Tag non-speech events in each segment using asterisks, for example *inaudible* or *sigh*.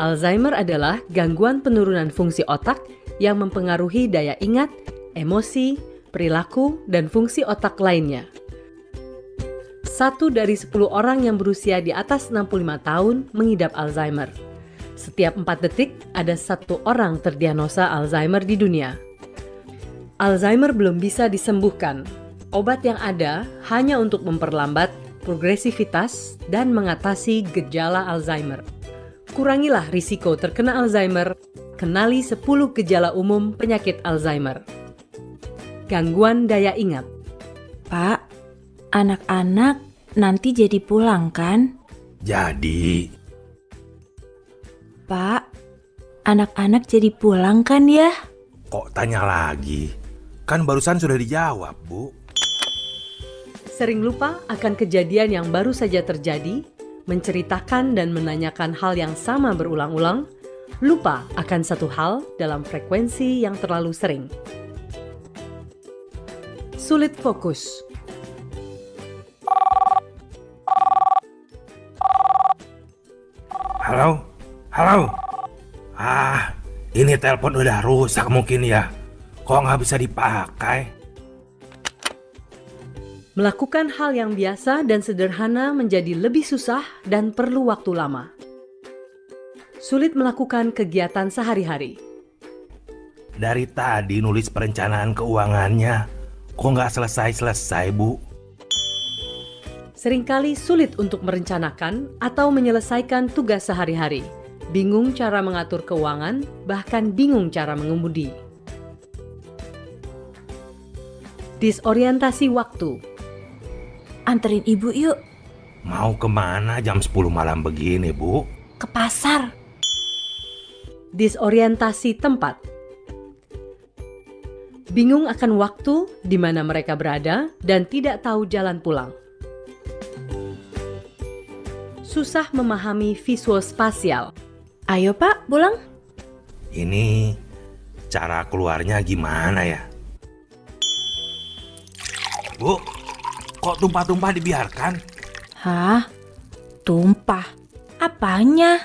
Alzheimer adalah gangguan penurunan fungsi otak yang mempengaruhi daya ingat, emosi, perilaku, dan fungsi otak lainnya. Satu dari sepuluh orang yang berusia di atas 65 tahun mengidap Alzheimer. Setiap empat detik, ada satu orang terdiagnosa Alzheimer di dunia. Alzheimer belum bisa disembuhkan. Obat yang ada hanya untuk memperlambat progresivitas dan mengatasi gejala Alzheimer. Kurangilah risiko terkena Alzheimer, kenali 10 gejala umum penyakit Alzheimer. Gangguan daya ingat. Pak, anak-anak nanti jadi pulang kan? Jadi. Pak, anak-anak jadi pulang kan ya? Kok tanya lagi? Kan barusan sudah dijawab, Bu. Sering lupa akan kejadian yang baru saja terjadi menceritakan dan menanyakan hal yang sama berulang-ulang, lupa akan satu hal dalam frekuensi yang terlalu sering. Sulit fokus. Halo? Halo? Ah, ini telepon udah rusak mungkin ya. Kok nggak bisa dipakai? Melakukan hal yang biasa dan sederhana menjadi lebih susah dan perlu waktu lama. Sulit melakukan kegiatan sehari-hari. Dari tadi nulis perencanaan keuangannya, kok nggak selesai-selesai, Bu? Seringkali sulit untuk merencanakan atau menyelesaikan tugas sehari-hari. Bingung cara mengatur keuangan, bahkan bingung cara mengemudi. Disorientasi waktu anterin ibu yuk. Mau kemana jam 10 malam begini, Bu? Ke pasar. Disorientasi tempat Bingung akan waktu di mana mereka berada dan tidak tahu jalan pulang. Susah memahami visual spasial. Ayo pak, pulang. Ini cara keluarnya gimana ya? Bu, Kok tumpah-tumpah dibiarkan? Hah? Tumpah? Apanya?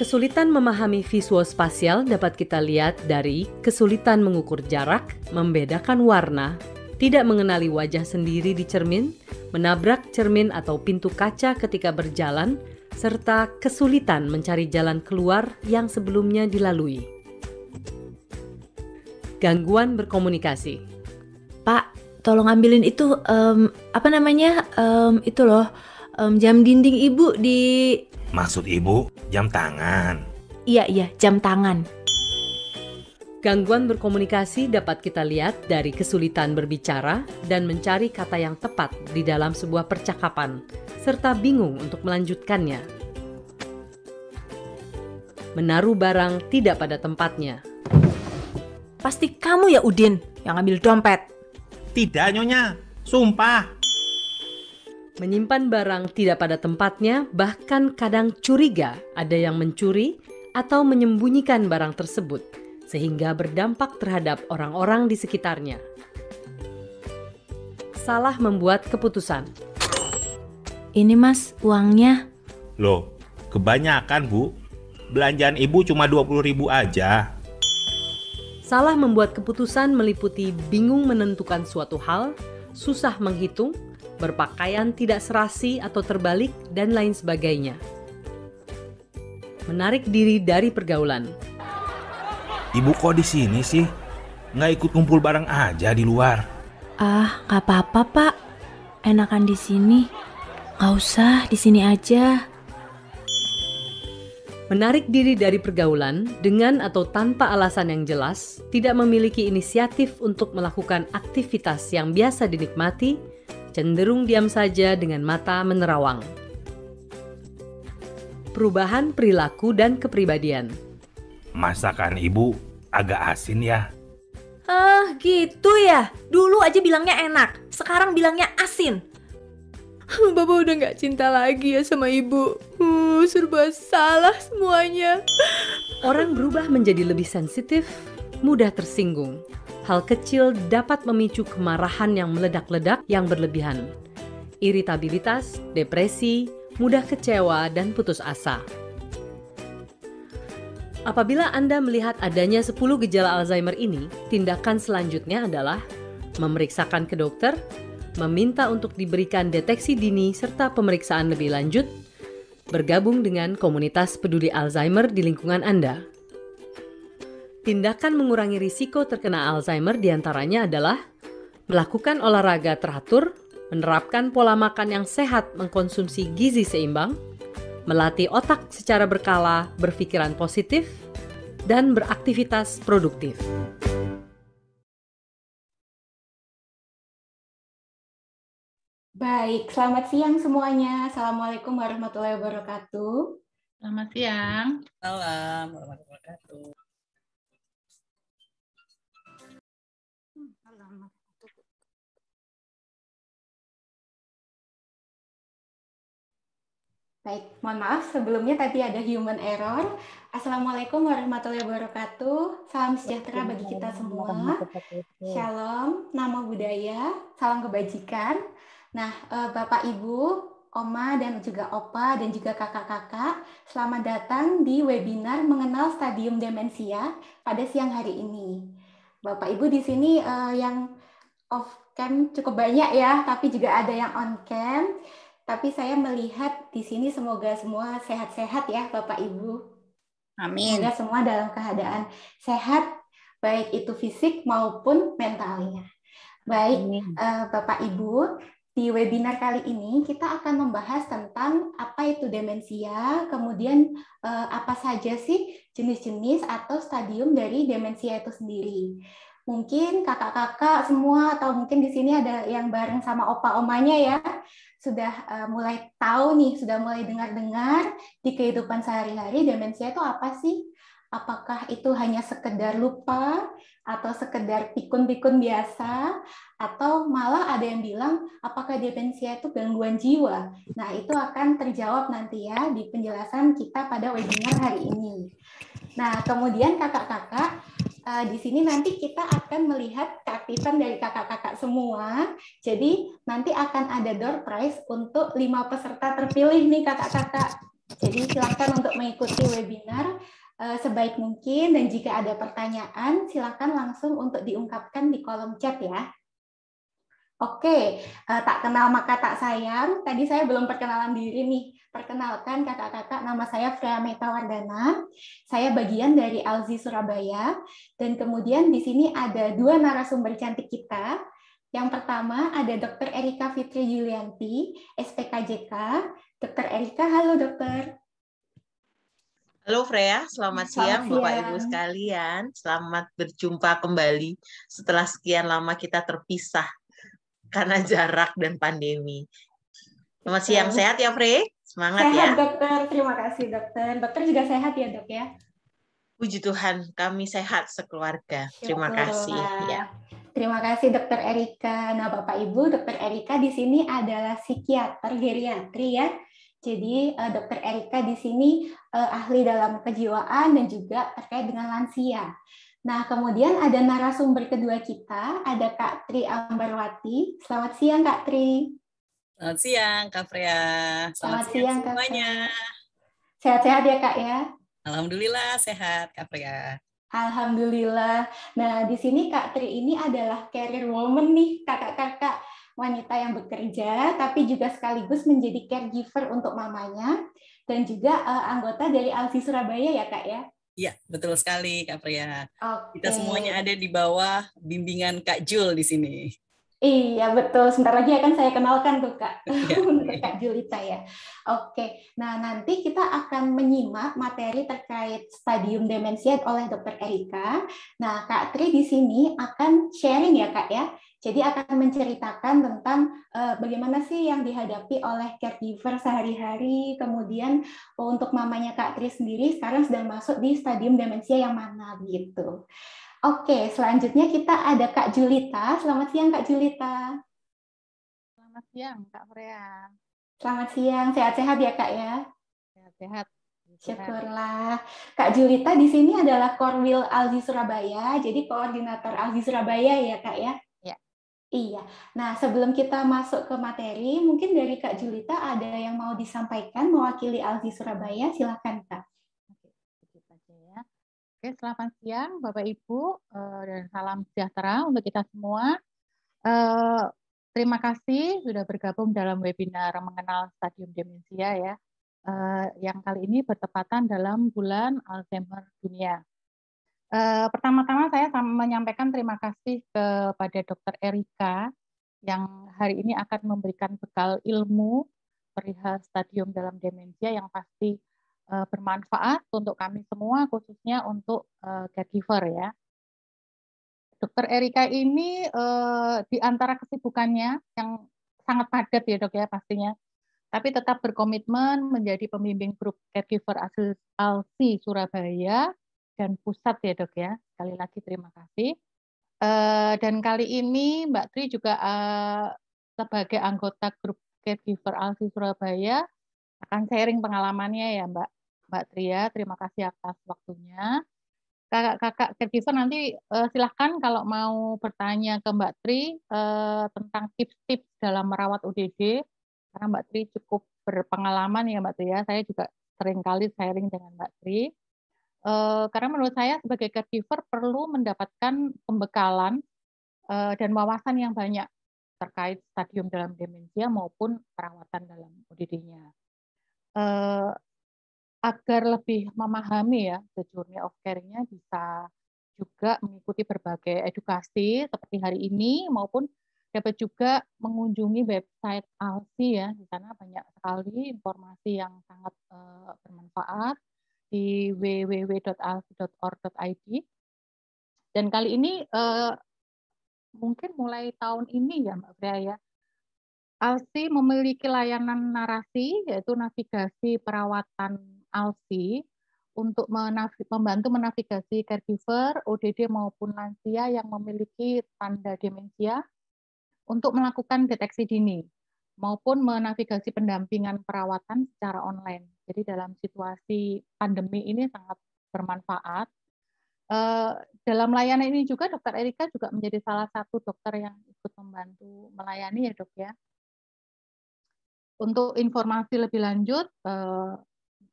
Kesulitan memahami visual spasial dapat kita lihat dari kesulitan mengukur jarak, membedakan warna, tidak mengenali wajah sendiri di cermin, menabrak cermin atau pintu kaca ketika berjalan, serta kesulitan mencari jalan keluar yang sebelumnya dilalui. Gangguan berkomunikasi. Pak, tolong ambilin itu um, apa namanya um, itu loh um, jam dinding ibu di maksud ibu jam tangan iya iya jam tangan Gangguan berkomunikasi dapat kita lihat dari kesulitan berbicara dan mencari kata yang tepat di dalam sebuah percakapan, serta bingung untuk melanjutkannya. Menaruh barang tidak pada tempatnya. Pasti kamu ya Udin yang ambil dompet. Tidak, Nyonya. Sumpah. Menyimpan barang tidak pada tempatnya, bahkan kadang curiga ada yang mencuri atau menyembunyikan barang tersebut, sehingga berdampak terhadap orang-orang di sekitarnya. Salah membuat keputusan. Ini mas, uangnya. Loh, kebanyakan bu. Belanjaan ibu cuma 20 ribu aja. Salah membuat keputusan meliputi bingung menentukan suatu hal, susah menghitung, berpakaian tidak serasi atau terbalik, dan lain sebagainya. Menarik diri dari pergaulan. Ibu kok di sini sih? Nggak ikut kumpul bareng aja di luar. Ah, nggak apa-apa, Pak. Enakan di sini. Nggak usah, di sini aja. Menarik diri dari pergaulan dengan atau tanpa alasan yang jelas, tidak memiliki inisiatif untuk melakukan aktivitas yang biasa dinikmati, cenderung diam saja dengan mata menerawang. Perubahan perilaku dan kepribadian. Masakan ibu agak asin ya. Ah, gitu ya. Dulu aja bilangnya enak, sekarang bilangnya asin. *laughs* Bapak udah gak cinta lagi ya sama ibu. Uh, serba salah semuanya. Orang berubah menjadi lebih sensitif, mudah tersinggung. Hal kecil dapat memicu kemarahan yang meledak-ledak yang berlebihan. Iritabilitas, depresi, mudah kecewa, dan putus asa. Apabila Anda melihat adanya 10 gejala Alzheimer ini, tindakan selanjutnya adalah memeriksakan ke dokter, meminta untuk diberikan deteksi dini serta pemeriksaan lebih lanjut, bergabung dengan komunitas peduli Alzheimer di lingkungan Anda. Tindakan mengurangi risiko terkena Alzheimer diantaranya adalah melakukan olahraga teratur, menerapkan pola makan yang sehat mengkonsumsi gizi seimbang, melatih otak secara berkala, berpikiran positif, dan beraktivitas produktif. Baik, selamat siang semuanya. Assalamualaikum warahmatullahi wabarakatuh. Selamat siang. Salam warahmatullahi wabarakatuh. Baik, mohon maaf sebelumnya tadi ada human error. Assalamualaikum warahmatullahi wabarakatuh. Salam sejahtera bagi kita semua. Shalom, nama budaya, salam kebajikan. Nah, eh, Bapak Ibu, Oma dan juga Opa dan juga kakak-kakak, selamat datang di webinar mengenal stadium demensia pada siang hari ini. Bapak Ibu di sini eh, yang off cam cukup banyak ya, tapi juga ada yang on cam. Tapi saya melihat di sini semoga semua sehat-sehat ya Bapak Ibu. Amin. Semoga semua dalam keadaan sehat, baik itu fisik maupun mentalnya. Baik, eh, Bapak Ibu, di webinar kali ini kita akan membahas tentang apa itu demensia, kemudian eh, apa saja sih jenis-jenis atau stadium dari demensia itu sendiri. Mungkin kakak-kakak semua atau mungkin di sini ada yang bareng sama opa-omanya ya, sudah eh, mulai tahu nih, sudah mulai dengar-dengar di kehidupan sehari-hari demensia itu apa sih? apakah itu hanya sekedar lupa atau sekedar pikun-pikun biasa atau malah ada yang bilang apakah demensia itu gangguan jiwa. Nah, itu akan terjawab nanti ya di penjelasan kita pada webinar hari ini. Nah, kemudian kakak-kakak eh, di sini nanti kita akan melihat keaktifan dari kakak-kakak semua. Jadi nanti akan ada door prize untuk lima peserta terpilih nih kakak-kakak. Jadi silakan untuk mengikuti webinar Eh, sebaik mungkin dan jika ada pertanyaan silakan langsung untuk diungkapkan di kolom chat ya. Oke, eh, tak kenal maka tak sayang. Tadi saya belum perkenalan diri nih. Perkenalkan kakak-kakak, nama saya Freya Wardana. Saya bagian dari Alzi Surabaya. Dan kemudian di sini ada dua narasumber cantik kita. Yang pertama ada Dr. Erika Fitri Yulianti, SPKJK. Dr. Erika, halo dokter. Halo Freya, selamat, siang, Bapak Ibu sekalian. Selamat berjumpa kembali setelah sekian lama kita terpisah karena *laughs* jarak dan pandemi. Selamat siang, sehat ya Frey? Semangat sehat, ya. Sehat dokter, terima kasih dokter. Dokter juga sehat ya dok ya? Puji Tuhan, kami sehat sekeluarga. Ya, terima Syukur. kasih. Ya. Terima kasih Dokter Erika. Nah Bapak Ibu, Dokter Erika di sini adalah psikiater geriatri ya jadi uh, Dokter Erika di sini uh, ahli dalam kejiwaan dan juga terkait dengan lansia. Nah, kemudian ada narasumber kedua kita, ada Kak Tri Ambarwati. Selamat siang Kak Tri. Selamat siang Kak Freya. Selamat, Selamat siang, siang semuanya. Sehat-sehat ya Kak ya? Alhamdulillah sehat Kak Freya. Alhamdulillah. Nah, di sini Kak Tri ini adalah career woman nih, kakak-kakak wanita yang bekerja, tapi juga sekaligus menjadi caregiver untuk mamanya, dan juga uh, anggota dari Alsi Surabaya ya Kak ya? Iya, betul sekali Kak Priya. Okay. Kita semuanya ada di bawah bimbingan Kak Jul di sini. Iya betul, sebentar lagi akan saya kenalkan tuh Kak, *laughs* iya. *laughs* untuk Kak Julita ya. Oke, nah nanti kita akan menyimak materi terkait stadium demensia oleh dokter Erika. Nah Kak Tri di sini akan sharing ya Kak ya, jadi akan menceritakan tentang uh, bagaimana sih yang dihadapi oleh caregiver sehari-hari, kemudian untuk mamanya Kak Tri sendiri sekarang sedang masuk di stadium demensia yang mana gitu. Oke, selanjutnya kita ada Kak Julita. Selamat siang Kak Julita. Selamat siang Kak Freya. Selamat siang, sehat-sehat ya Kak ya? Sehat-sehat. Syukurlah. Kak Julita di sini adalah Korwil Alzi Surabaya, jadi koordinator Alzi Surabaya ya Kak ya? Iya. Iya. Nah, sebelum kita masuk ke materi, mungkin dari Kak Julita ada yang mau disampaikan mewakili Alzi Surabaya, silakan Kak. Oke, selamat siang Bapak Ibu eh, dan salam sejahtera untuk kita semua. Eh, terima kasih sudah bergabung dalam webinar mengenal stadium demensia ya, eh, yang kali ini bertepatan dalam bulan Alzheimer dunia. Pertama-tama saya menyampaikan terima kasih kepada Dr. Erika yang hari ini akan memberikan bekal ilmu perihal stadium dalam demensia yang pasti Eh, bermanfaat untuk kami semua, khususnya untuk eh, caregiver ya. Dokter Erika ini uh, di antara kesibukannya yang sangat padat ya dok ya pastinya, tapi tetap berkomitmen menjadi pembimbing grup caregiver asli Surabaya dan pusat ya dok ya. Sekali lagi terima kasih. dan kali ini Mbak Tri juga sebagai anggota grup caregiver ALSI Surabaya akan sharing pengalamannya ya Mbak. Mbak Tria. Terima kasih atas waktunya. Kakak-kakak caregiver nanti uh, silahkan kalau mau bertanya ke Mbak Tri uh, tentang tips-tips dalam merawat ODD, karena Mbak Tri cukup berpengalaman ya Mbak Tri ya. Saya juga sering kali sharing dengan Mbak Tri. Uh, karena menurut saya sebagai caregiver perlu mendapatkan pembekalan uh, dan wawasan yang banyak terkait stadium dalam demensia maupun perawatan dalam ODD-nya. Uh, agar lebih memahami ya the journey of caring-nya bisa juga mengikuti berbagai edukasi seperti hari ini maupun dapat juga mengunjungi website ALSI ya di sana banyak sekali informasi yang sangat uh, bermanfaat di www.alsi.org.id dan kali ini uh, mungkin mulai tahun ini ya Mbak Bria ya ALSI memiliki layanan narasi yaitu navigasi perawatan Alfi untuk menavi, membantu menavigasi caregiver, ODD maupun lansia yang memiliki tanda demensia untuk melakukan deteksi dini maupun menavigasi pendampingan perawatan secara online. Jadi dalam situasi pandemi ini sangat bermanfaat. Eh, dalam layanan ini juga dokter Erika juga menjadi salah satu dokter yang ikut membantu melayani ya dok ya. Untuk informasi lebih lanjut, eh,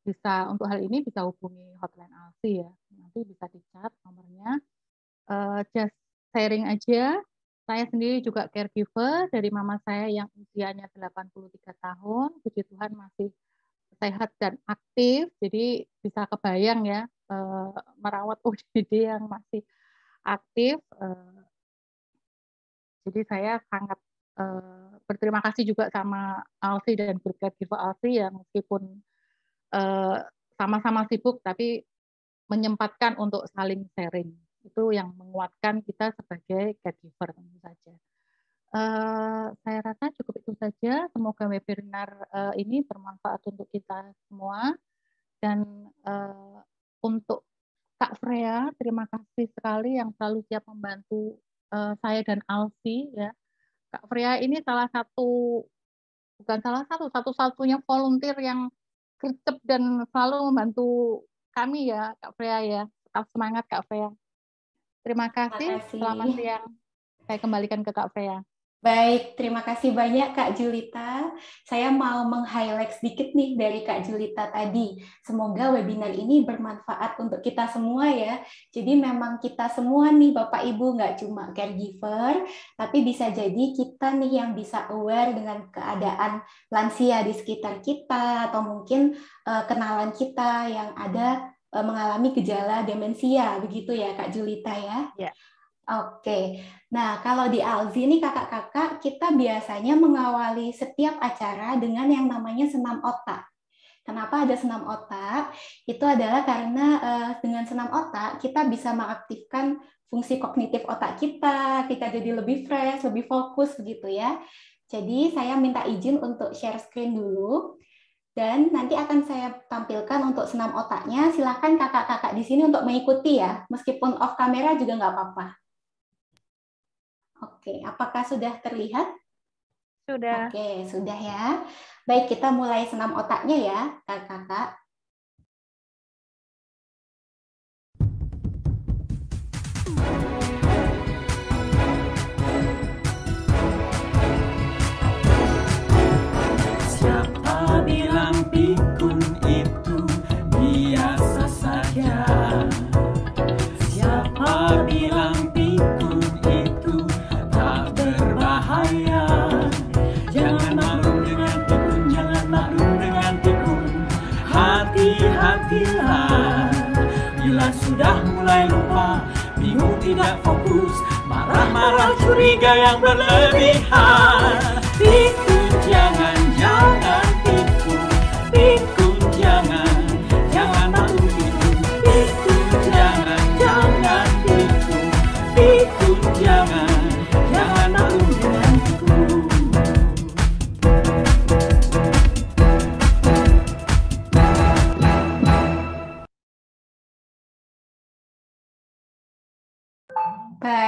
bisa untuk hal ini bisa hubungi hotline ALSI ya. Nanti bisa dicat nomornya. Uh, just sharing aja. Saya sendiri juga caregiver dari mama saya yang usianya 83 tahun. Puji Tuhan masih sehat dan aktif. Jadi bisa kebayang ya uh, merawat *laughs* ODD yang masih aktif. Uh, jadi saya sangat berterima kasih juga sama Alsi dan grup caregiver Alsi yang meskipun Eh, sama-sama sibuk tapi menyempatkan untuk saling sharing itu yang menguatkan kita sebagai caregiver tentu saja. Uh, saya rasa cukup itu saja. Semoga webinar uh, ini bermanfaat untuk kita semua dan uh, untuk Kak Freya terima kasih sekali yang selalu siap membantu uh, saya dan Alfi ya. Kak Freya ini salah satu bukan salah satu satu-satunya volunteer yang gercep dan selalu membantu kami ya Kak Freya ya. Tetap semangat Kak Freya. Terima kasih. Terima kasih. Selamat siang. Saya kembalikan ke Kak Freya. Baik, terima kasih banyak Kak Julita. Saya mau meng-highlight sedikit nih dari Kak Julita tadi. Semoga webinar ini bermanfaat untuk kita semua ya. Jadi memang kita semua nih Bapak Ibu nggak cuma caregiver, tapi bisa jadi kita nih yang bisa aware dengan keadaan lansia di sekitar kita atau mungkin uh, kenalan kita yang ada uh, mengalami gejala demensia begitu ya Kak Julita ya. Yeah. Oke, nah kalau di Alzi ini kakak-kakak kita biasanya mengawali setiap acara dengan yang namanya senam otak. Kenapa ada senam otak? Itu adalah karena uh, dengan senam otak kita bisa mengaktifkan fungsi kognitif otak kita, kita jadi lebih fresh, lebih fokus begitu ya. Jadi saya minta izin untuk share screen dulu dan nanti akan saya tampilkan untuk senam otaknya. Silahkan kakak-kakak di sini untuk mengikuti ya, meskipun off kamera juga nggak apa-apa. Oke, apakah sudah terlihat? Sudah. Oke, sudah ya. Baik, kita mulai senam otaknya ya, kakak. tidak fokus Marah-marah curiga yang berlebihan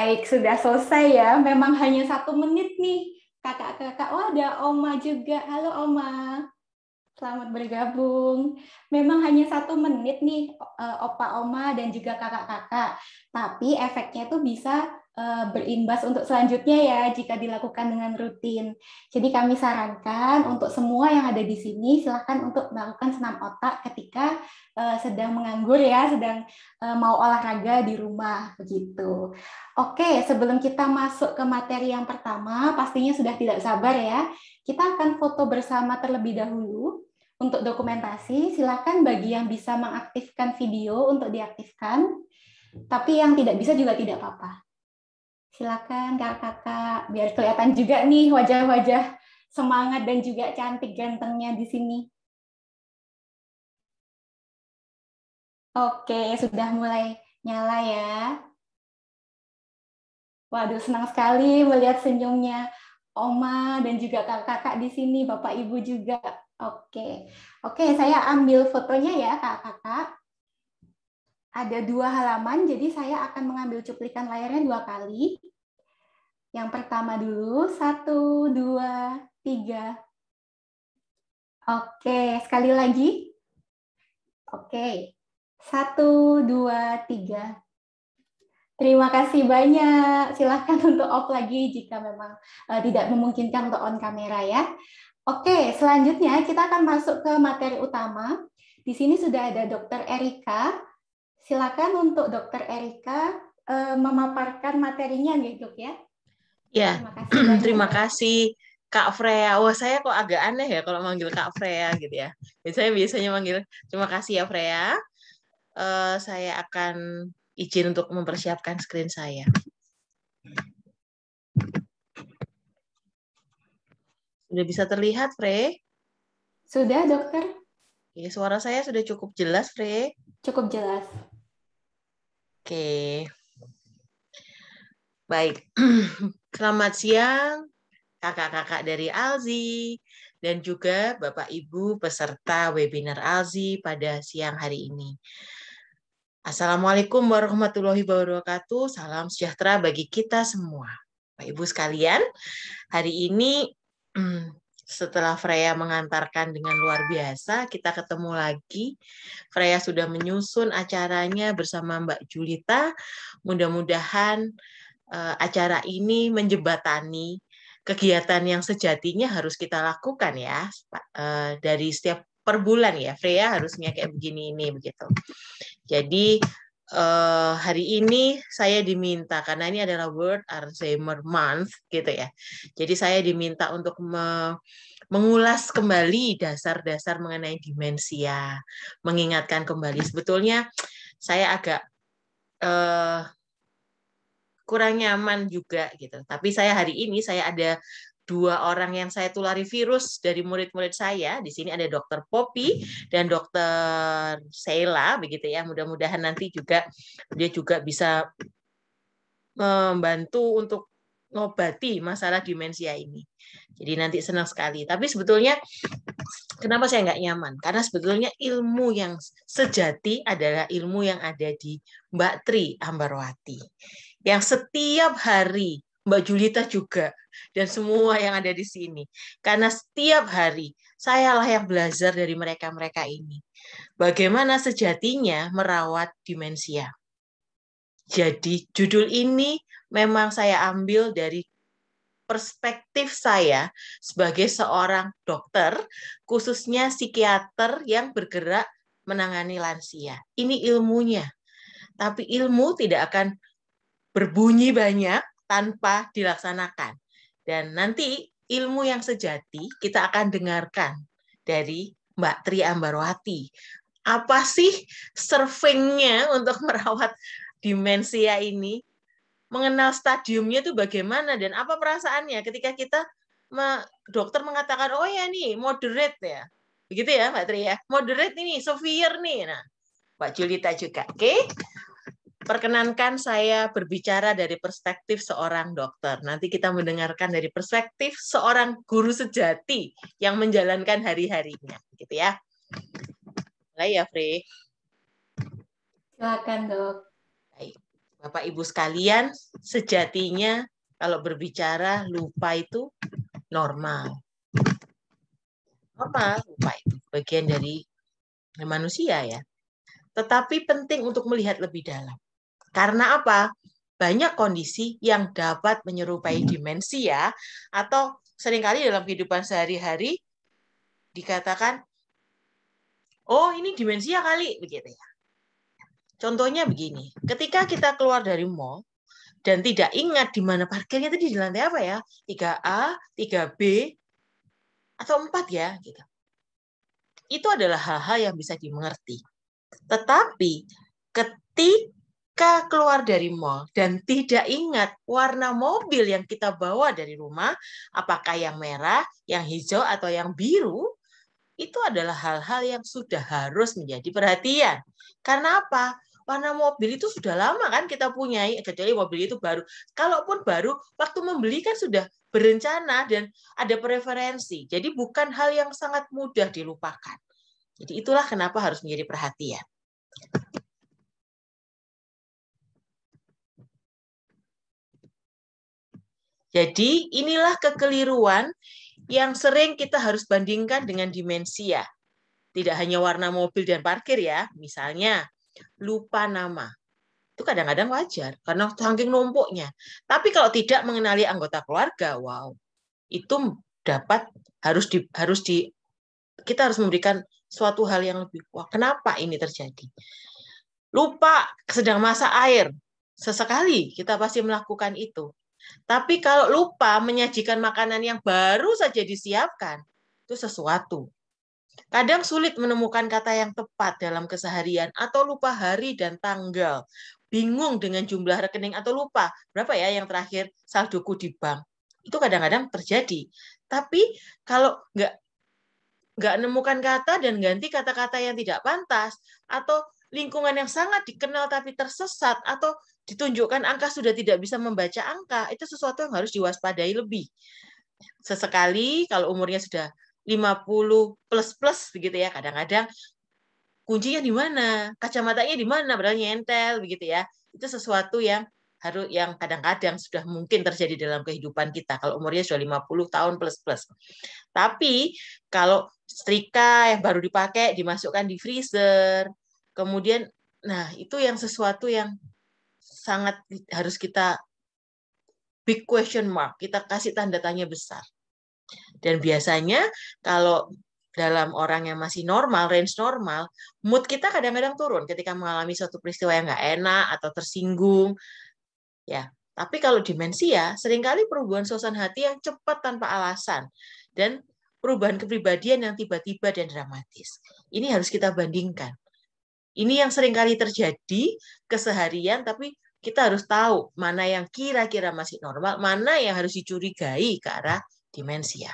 Baik, sudah selesai ya. Memang hanya satu menit nih. Kakak-kakak, oh ada Oma juga. Halo Oma. Selamat bergabung. Memang hanya satu menit nih, eh, Opa Oma dan juga kakak-kakak. Tapi efeknya tuh bisa Eh, berimbas untuk selanjutnya ya jika dilakukan dengan rutin. Jadi kami sarankan untuk semua yang ada di sini silahkan untuk melakukan senam otak ketika uh, sedang menganggur ya, sedang uh, mau olahraga di rumah begitu. Oke, sebelum kita masuk ke materi yang pertama, pastinya sudah tidak sabar ya. Kita akan foto bersama terlebih dahulu. Untuk dokumentasi, silakan bagi yang bisa mengaktifkan video untuk diaktifkan, tapi yang tidak bisa juga tidak apa-apa. Silakan kakak-kakak, biar kelihatan juga nih wajah-wajah semangat dan juga cantik gantengnya di sini. Oke, sudah mulai nyala ya. Waduh, senang sekali melihat senyumnya Oma dan juga kakak-kakak di sini, Bapak Ibu juga. Oke, oke, saya ambil fotonya ya kakak-kakak ada dua halaman, jadi saya akan mengambil cuplikan layarnya dua kali. Yang pertama dulu, satu, dua, tiga. Oke, sekali lagi. Oke, satu, dua, tiga. Terima kasih banyak. Silahkan untuk off lagi jika memang uh, tidak memungkinkan untuk on kamera ya. Oke, selanjutnya kita akan masuk ke materi utama. Di sini sudah ada Dr. Erika Silakan untuk Dokter Erika uh, memaparkan materinya, nih dok ya. Ya, terima kasih, terima kasih Kak Freya. Wah, saya kok agak aneh ya kalau manggil Kak Freya gitu ya. ya saya biasanya manggil, terima kasih ya Freya. Uh, saya akan izin untuk mempersiapkan screen saya. Sudah bisa terlihat, Fre? Sudah, dokter. Ya, suara saya sudah cukup jelas, Fre? Cukup jelas. Oke. Baik. *clears throat* Selamat siang kakak-kakak dari Alzi dan juga Bapak Ibu peserta webinar Alzi pada siang hari ini. Assalamualaikum warahmatullahi wabarakatuh. Salam sejahtera bagi kita semua. Bapak Ibu sekalian, hari ini *clears throat* setelah Freya mengantarkan dengan luar biasa, kita ketemu lagi. Freya sudah menyusun acaranya bersama Mbak Julita. Mudah-mudahan uh, acara ini menjebatani kegiatan yang sejatinya harus kita lakukan ya uh, dari setiap per bulan ya. Freya harusnya kayak begini ini begitu. Jadi uh, hari ini saya diminta karena ini adalah World Alzheimer Month gitu ya. Jadi saya diminta untuk me mengulas kembali dasar-dasar mengenai demensia, mengingatkan kembali sebetulnya saya agak uh, kurang nyaman juga gitu. Tapi saya hari ini saya ada dua orang yang saya tulari virus dari murid-murid saya. Di sini ada Dokter Poppy dan Dokter Sheila, begitu ya. Mudah-mudahan nanti juga dia juga bisa membantu untuk ngobati masalah demensia ini. Jadi nanti senang sekali. Tapi sebetulnya kenapa saya nggak nyaman? Karena sebetulnya ilmu yang sejati adalah ilmu yang ada di Mbak Tri Ambarwati. Yang setiap hari Mbak Julita juga, dan semua yang ada di sini. Karena setiap hari sayalah yang belajar dari mereka-mereka ini. Bagaimana sejatinya merawat demensia. Jadi judul ini memang saya ambil dari perspektif saya sebagai seorang dokter, khususnya psikiater yang bergerak menangani lansia. Ini ilmunya. Tapi ilmu tidak akan berbunyi banyak tanpa dilaksanakan. Dan nanti ilmu yang sejati kita akan dengarkan dari Mbak Tri Ambarwati. Apa sih surfingnya untuk merawat demensia ini? Mengenal stadiumnya itu bagaimana dan apa perasaannya ketika kita dokter mengatakan oh ya nih moderate ya. Begitu ya Mbak Tri ya. Moderate ini severe nih. Nah, Mbak Julita juga. Oke. Okay? Perkenankan saya berbicara dari perspektif seorang dokter. Nanti kita mendengarkan dari perspektif seorang guru sejati yang menjalankan hari-harinya, gitu ya. Mulai ya, Fri. Silakan, Dok. Baik. Bapak Ibu sekalian, sejatinya kalau berbicara lupa itu normal. Normal lupa itu bagian dari manusia ya. Tetapi penting untuk melihat lebih dalam. Karena apa? Banyak kondisi yang dapat menyerupai hmm. dimensi ya, atau seringkali dalam kehidupan sehari-hari dikatakan oh ini dimensi ya kali begitu ya. Contohnya begini, ketika kita keluar dari mall dan tidak ingat di mana parkirnya tadi di lantai apa ya? 3A, 3B atau 4 ya gitu. Itu adalah hal-hal yang bisa dimengerti. Tetapi ketika ketika keluar dari mall dan tidak ingat warna mobil yang kita bawa dari rumah, apakah yang merah, yang hijau, atau yang biru, itu adalah hal-hal yang sudah harus menjadi perhatian. Karena apa? Warna mobil itu sudah lama kan kita punyai, kecuali mobil itu baru. Kalaupun baru, waktu membeli kan sudah berencana dan ada preferensi. Jadi bukan hal yang sangat mudah dilupakan. Jadi itulah kenapa harus menjadi perhatian. Jadi inilah kekeliruan yang sering kita harus bandingkan dengan demensia. Ya. Tidak hanya warna mobil dan parkir ya, misalnya lupa nama. Itu kadang-kadang wajar karena saking numpuknya. Tapi kalau tidak mengenali anggota keluarga, wow, itu dapat harus di harus di kita harus memberikan suatu hal yang lebih kuat. kenapa ini terjadi. Lupa sedang masa air, sesekali kita pasti melakukan itu. Tapi kalau lupa menyajikan makanan yang baru saja disiapkan, itu sesuatu. Kadang sulit menemukan kata yang tepat dalam keseharian atau lupa hari dan tanggal. Bingung dengan jumlah rekening atau lupa berapa ya yang terakhir saldoku di bank. Itu kadang-kadang terjadi. Tapi kalau nggak nggak nemukan kata dan ganti kata-kata yang tidak pantas atau lingkungan yang sangat dikenal tapi tersesat atau ditunjukkan angka sudah tidak bisa membaca angka, itu sesuatu yang harus diwaspadai lebih. Sesekali kalau umurnya sudah 50 plus plus begitu ya, kadang-kadang kuncinya di mana, kacamatanya di mana, padahal nyentel begitu ya. Itu sesuatu yang harus yang kadang-kadang sudah mungkin terjadi dalam kehidupan kita kalau umurnya sudah 50 tahun plus plus. Tapi kalau setrika yang baru dipakai dimasukkan di freezer, kemudian nah itu yang sesuatu yang sangat harus kita big question mark, kita kasih tanda tanya besar. Dan biasanya kalau dalam orang yang masih normal, range normal, mood kita kadang-kadang turun ketika mengalami suatu peristiwa yang nggak enak atau tersinggung. Ya, tapi kalau demensia, seringkali perubahan suasana hati yang cepat tanpa alasan dan perubahan kepribadian yang tiba-tiba dan dramatis. Ini harus kita bandingkan. Ini yang seringkali terjadi keseharian, tapi kita harus tahu mana yang kira-kira masih normal, mana yang harus dicurigai ke arah demensia. Ya.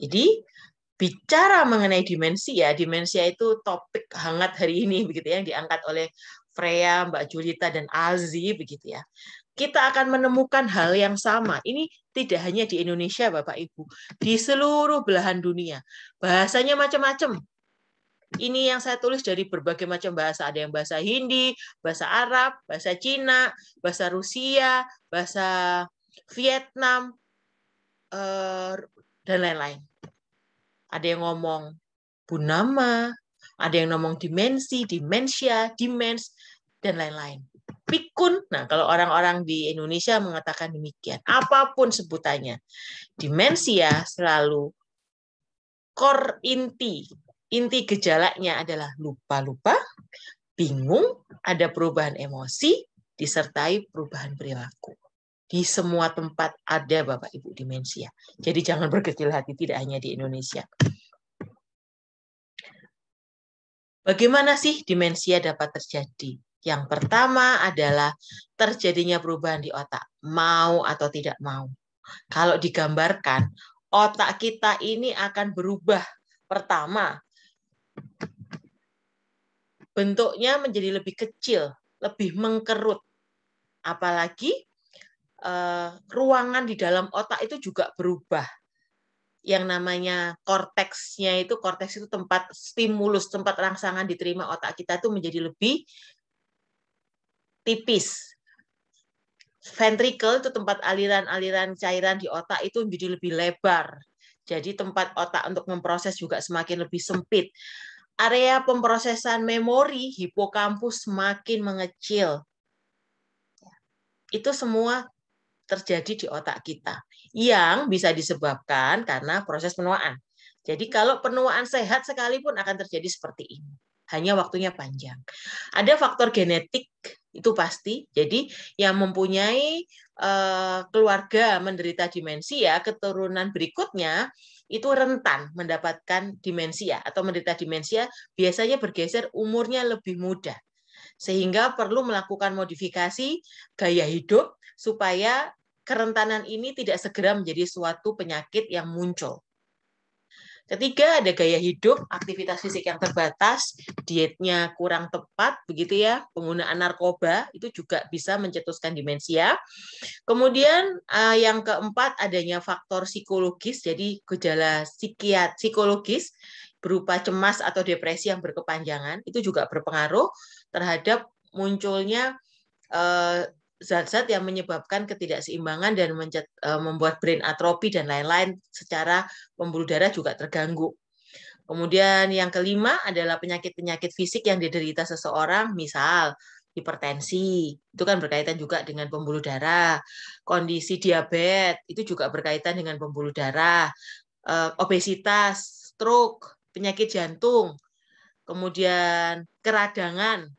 Jadi, bicara mengenai demensia, ya, demensia itu topik hangat hari ini begitu ya, yang diangkat oleh Freya, Mbak Julita dan Azi begitu ya. Kita akan menemukan hal yang sama. Ini tidak hanya di Indonesia, Bapak Ibu, di seluruh belahan dunia. Bahasanya macam-macam, ini yang saya tulis dari berbagai macam bahasa. Ada yang bahasa Hindi, bahasa Arab, bahasa Cina, bahasa Rusia, bahasa Vietnam, eh, dan lain-lain. Ada yang ngomong bunama, ada yang ngomong dimensi, dimensia, dimens, dan lain-lain. Pikun, nah kalau orang-orang di Indonesia mengatakan demikian, apapun sebutannya, dimensia selalu korinti. inti Inti gejalanya adalah lupa-lupa, bingung, ada perubahan emosi, disertai perubahan perilaku. Di semua tempat ada Bapak Ibu demensia. Jadi jangan berkecil hati tidak hanya di Indonesia. Bagaimana sih demensia dapat terjadi? Yang pertama adalah terjadinya perubahan di otak, mau atau tidak mau. Kalau digambarkan, otak kita ini akan berubah. Pertama, bentuknya menjadi lebih kecil, lebih mengkerut. Apalagi eh, ruangan di dalam otak itu juga berubah. Yang namanya korteksnya itu, korteks itu tempat stimulus, tempat rangsangan diterima otak kita itu menjadi lebih tipis. Ventricle itu tempat aliran-aliran cairan di otak itu menjadi lebih lebar. Jadi tempat otak untuk memproses juga semakin lebih sempit area pemrosesan memori hipokampus semakin mengecil. Itu semua terjadi di otak kita yang bisa disebabkan karena proses penuaan. Jadi kalau penuaan sehat sekalipun akan terjadi seperti ini. Hanya waktunya panjang. Ada faktor genetik itu pasti. Jadi yang mempunyai uh, keluarga menderita demensia, keturunan berikutnya itu rentan mendapatkan demensia atau menderita demensia biasanya bergeser umurnya lebih muda. Sehingga perlu melakukan modifikasi gaya hidup supaya kerentanan ini tidak segera menjadi suatu penyakit yang muncul. Ketiga, ada gaya hidup, aktivitas fisik yang terbatas, dietnya kurang tepat, begitu ya. Penggunaan narkoba itu juga bisa mencetuskan demensia. Kemudian eh, yang keempat adanya faktor psikologis, jadi gejala psikiat psikologis berupa cemas atau depresi yang berkepanjangan itu juga berpengaruh terhadap munculnya eh, zat-zat yang menyebabkan ketidakseimbangan dan eh, membuat brain atrofi dan lain-lain secara pembuluh darah juga terganggu. Kemudian yang kelima adalah penyakit-penyakit fisik yang diderita seseorang, misal hipertensi, itu kan berkaitan juga dengan pembuluh darah. Kondisi diabetes itu juga berkaitan dengan pembuluh darah. Eh, obesitas, stroke, penyakit jantung, kemudian keradangan,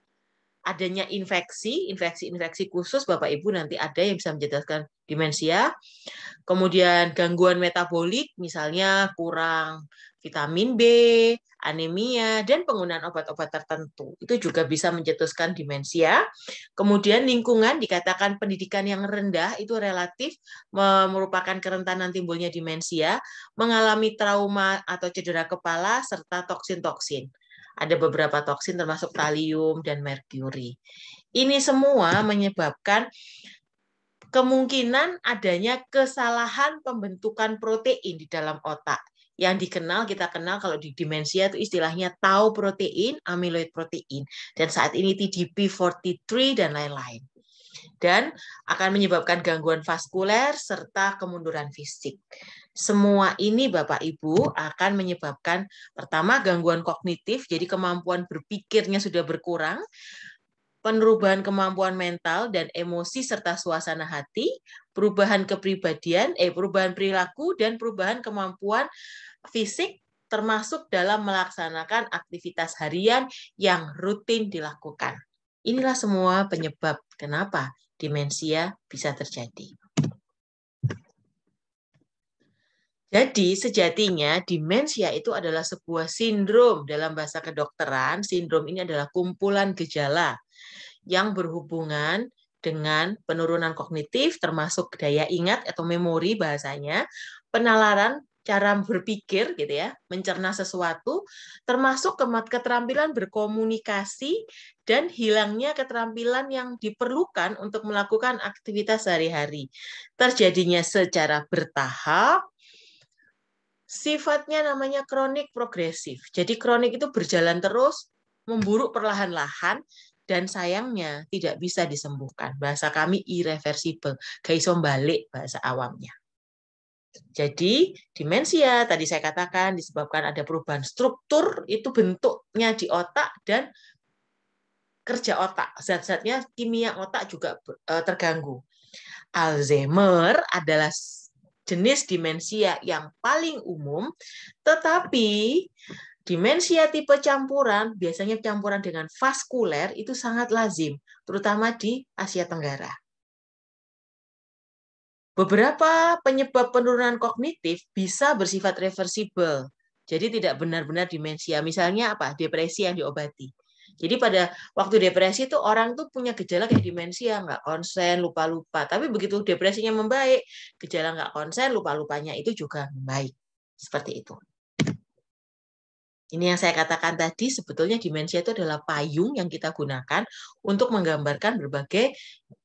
adanya infeksi, infeksi-infeksi khusus Bapak Ibu nanti ada yang bisa menjelaskan demensia. Kemudian gangguan metabolik misalnya kurang vitamin B, anemia dan penggunaan obat-obat tertentu. Itu juga bisa mencetuskan demensia. Kemudian lingkungan dikatakan pendidikan yang rendah itu relatif merupakan kerentanan timbulnya demensia, mengalami trauma atau cedera kepala serta toksin-toksin ada beberapa toksin termasuk kalium dan merkuri. Ini semua menyebabkan kemungkinan adanya kesalahan pembentukan protein di dalam otak. Yang dikenal kita kenal kalau di demensia itu istilahnya tau protein, amyloid protein dan saat ini TDP43 dan lain-lain. Dan akan menyebabkan gangguan vaskuler serta kemunduran fisik. Semua ini Bapak Ibu akan menyebabkan pertama gangguan kognitif, jadi kemampuan berpikirnya sudah berkurang, perubahan kemampuan mental dan emosi serta suasana hati, perubahan kepribadian, eh perubahan perilaku dan perubahan kemampuan fisik termasuk dalam melaksanakan aktivitas harian yang rutin dilakukan. Inilah semua penyebab kenapa demensia bisa terjadi. Jadi sejatinya demensia itu adalah sebuah sindrom dalam bahasa kedokteran. Sindrom ini adalah kumpulan gejala yang berhubungan dengan penurunan kognitif termasuk daya ingat atau memori bahasanya, penalaran cara berpikir gitu ya, mencerna sesuatu, termasuk keterampilan berkomunikasi dan hilangnya keterampilan yang diperlukan untuk melakukan aktivitas sehari-hari. Terjadinya secara bertahap Sifatnya namanya kronik progresif. Jadi kronik itu berjalan terus, memburuk perlahan-lahan, dan sayangnya tidak bisa disembuhkan. Bahasa kami irreversible, gaiso balik bahasa awamnya. Jadi demensia tadi saya katakan disebabkan ada perubahan struktur itu bentuknya di otak dan kerja otak, zat-zatnya kimia otak juga eh, terganggu. Alzheimer adalah jenis demensia yang paling umum, tetapi Demensia tipe campuran, biasanya campuran dengan vaskuler, itu sangat lazim, terutama di Asia Tenggara. Beberapa penyebab penurunan kognitif bisa bersifat reversible, jadi tidak benar-benar demensia. Misalnya apa? Depresi yang diobati. Jadi pada waktu depresi itu orang tuh punya gejala kayak demensia, nggak konsen, lupa-lupa. Tapi begitu depresinya membaik, gejala nggak konsen, lupa-lupanya itu juga membaik. Seperti itu. Ini yang saya katakan tadi, sebetulnya demensia itu adalah payung yang kita gunakan untuk menggambarkan berbagai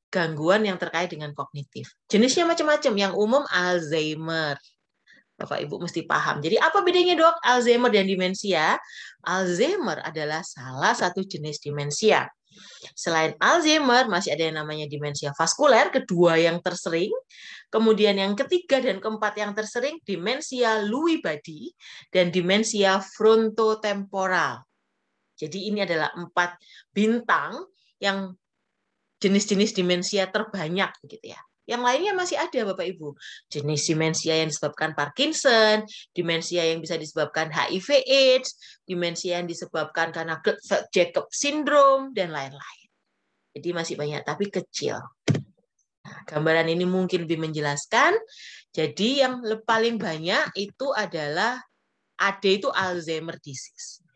gangguan yang terkait dengan kognitif. Jenisnya macam-macam, yang umum Alzheimer, Bapak Ibu mesti paham. Jadi apa bedanya dok Alzheimer dan demensia? Alzheimer adalah salah satu jenis demensia. Selain Alzheimer, masih ada yang namanya demensia vaskuler, kedua yang tersering. Kemudian yang ketiga dan keempat yang tersering, demensia Lewy body dan demensia frontotemporal. Jadi ini adalah empat bintang yang jenis-jenis demensia terbanyak gitu ya. Yang lainnya masih ada Bapak Ibu. Jenis demensia yang disebabkan Parkinson, demensia yang bisa disebabkan HIV AIDS, demensia yang disebabkan karena Jacob syndrome dan lain-lain. Jadi masih banyak tapi kecil. Nah, gambaran ini mungkin lebih menjelaskan. Jadi yang paling banyak itu adalah AD itu Alzheimer disease.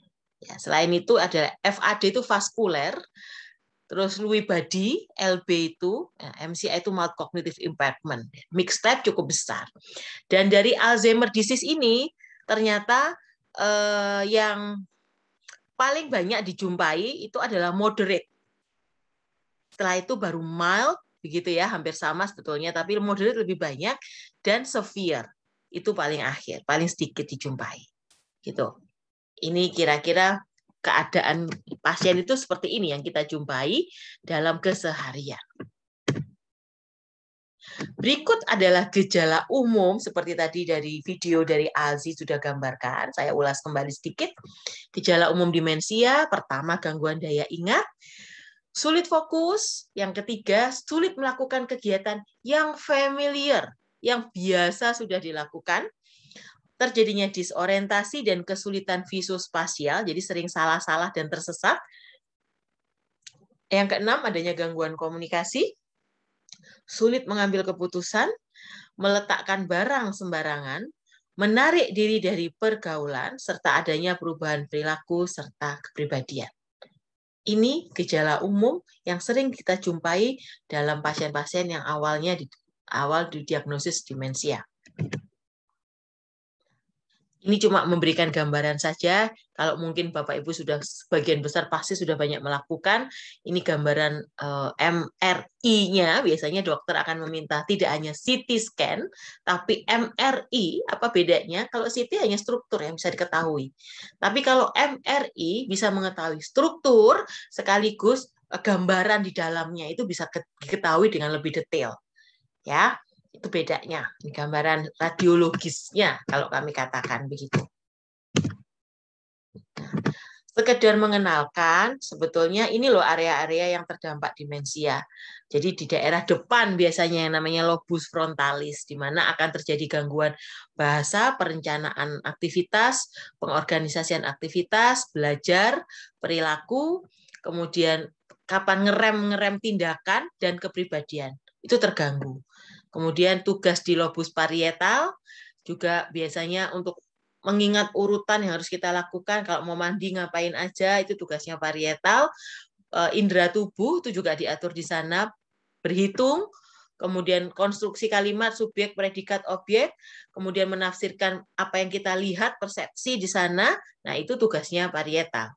Ya, selain itu ada FAD itu vaskuler, Terus Louis Badi, LB itu, eh, MCI itu mild cognitive impairment, mixed type cukup besar. Dan dari Alzheimer disease ini ternyata eh, yang paling banyak dijumpai itu adalah moderate. Setelah itu baru mild, begitu ya, hampir sama sebetulnya, tapi moderate lebih banyak dan severe itu paling akhir, paling sedikit dijumpai. Gitu. Ini kira-kira keadaan pasien itu seperti ini yang kita jumpai dalam keseharian. Berikut adalah gejala umum seperti tadi dari video dari Alzi sudah gambarkan. Saya ulas kembali sedikit. Gejala umum demensia, pertama gangguan daya ingat, sulit fokus, yang ketiga sulit melakukan kegiatan yang familiar, yang biasa sudah dilakukan, terjadinya disorientasi dan kesulitan visuospasial, jadi sering salah-salah dan tersesat. Yang keenam, adanya gangguan komunikasi, sulit mengambil keputusan, meletakkan barang sembarangan, menarik diri dari pergaulan, serta adanya perubahan perilaku serta kepribadian. Ini gejala umum yang sering kita jumpai dalam pasien-pasien yang awalnya di, awal didiagnosis demensia. Ini cuma memberikan gambaran saja. Kalau mungkin Bapak Ibu sudah sebagian besar pasti sudah banyak melakukan. Ini gambaran uh, eh, MRI-nya. Biasanya dokter akan meminta tidak hanya CT scan, tapi MRI apa bedanya? Kalau CT hanya struktur yang bisa diketahui. Tapi kalau MRI bisa mengetahui struktur sekaligus eh, gambaran di dalamnya itu bisa diketahui dengan lebih detail. Ya. Itu bedanya, ini gambaran radiologisnya kalau kami katakan begitu. Sekedar mengenalkan, sebetulnya ini loh area-area yang terdampak demensia. Jadi di daerah depan biasanya yang namanya lobus frontalis, di mana akan terjadi gangguan bahasa, perencanaan aktivitas, pengorganisasian aktivitas, belajar, perilaku, kemudian kapan ngerem ngerem tindakan dan kepribadian itu terganggu. Kemudian tugas di lobus parietal juga biasanya untuk mengingat urutan yang harus kita lakukan. Kalau mau mandi ngapain aja itu tugasnya parietal. Eh, Indra tubuh itu juga diatur di sana. Berhitung, kemudian konstruksi kalimat, subjek, predikat, objek, kemudian menafsirkan apa yang kita lihat, persepsi di sana. Nah itu tugasnya parietal.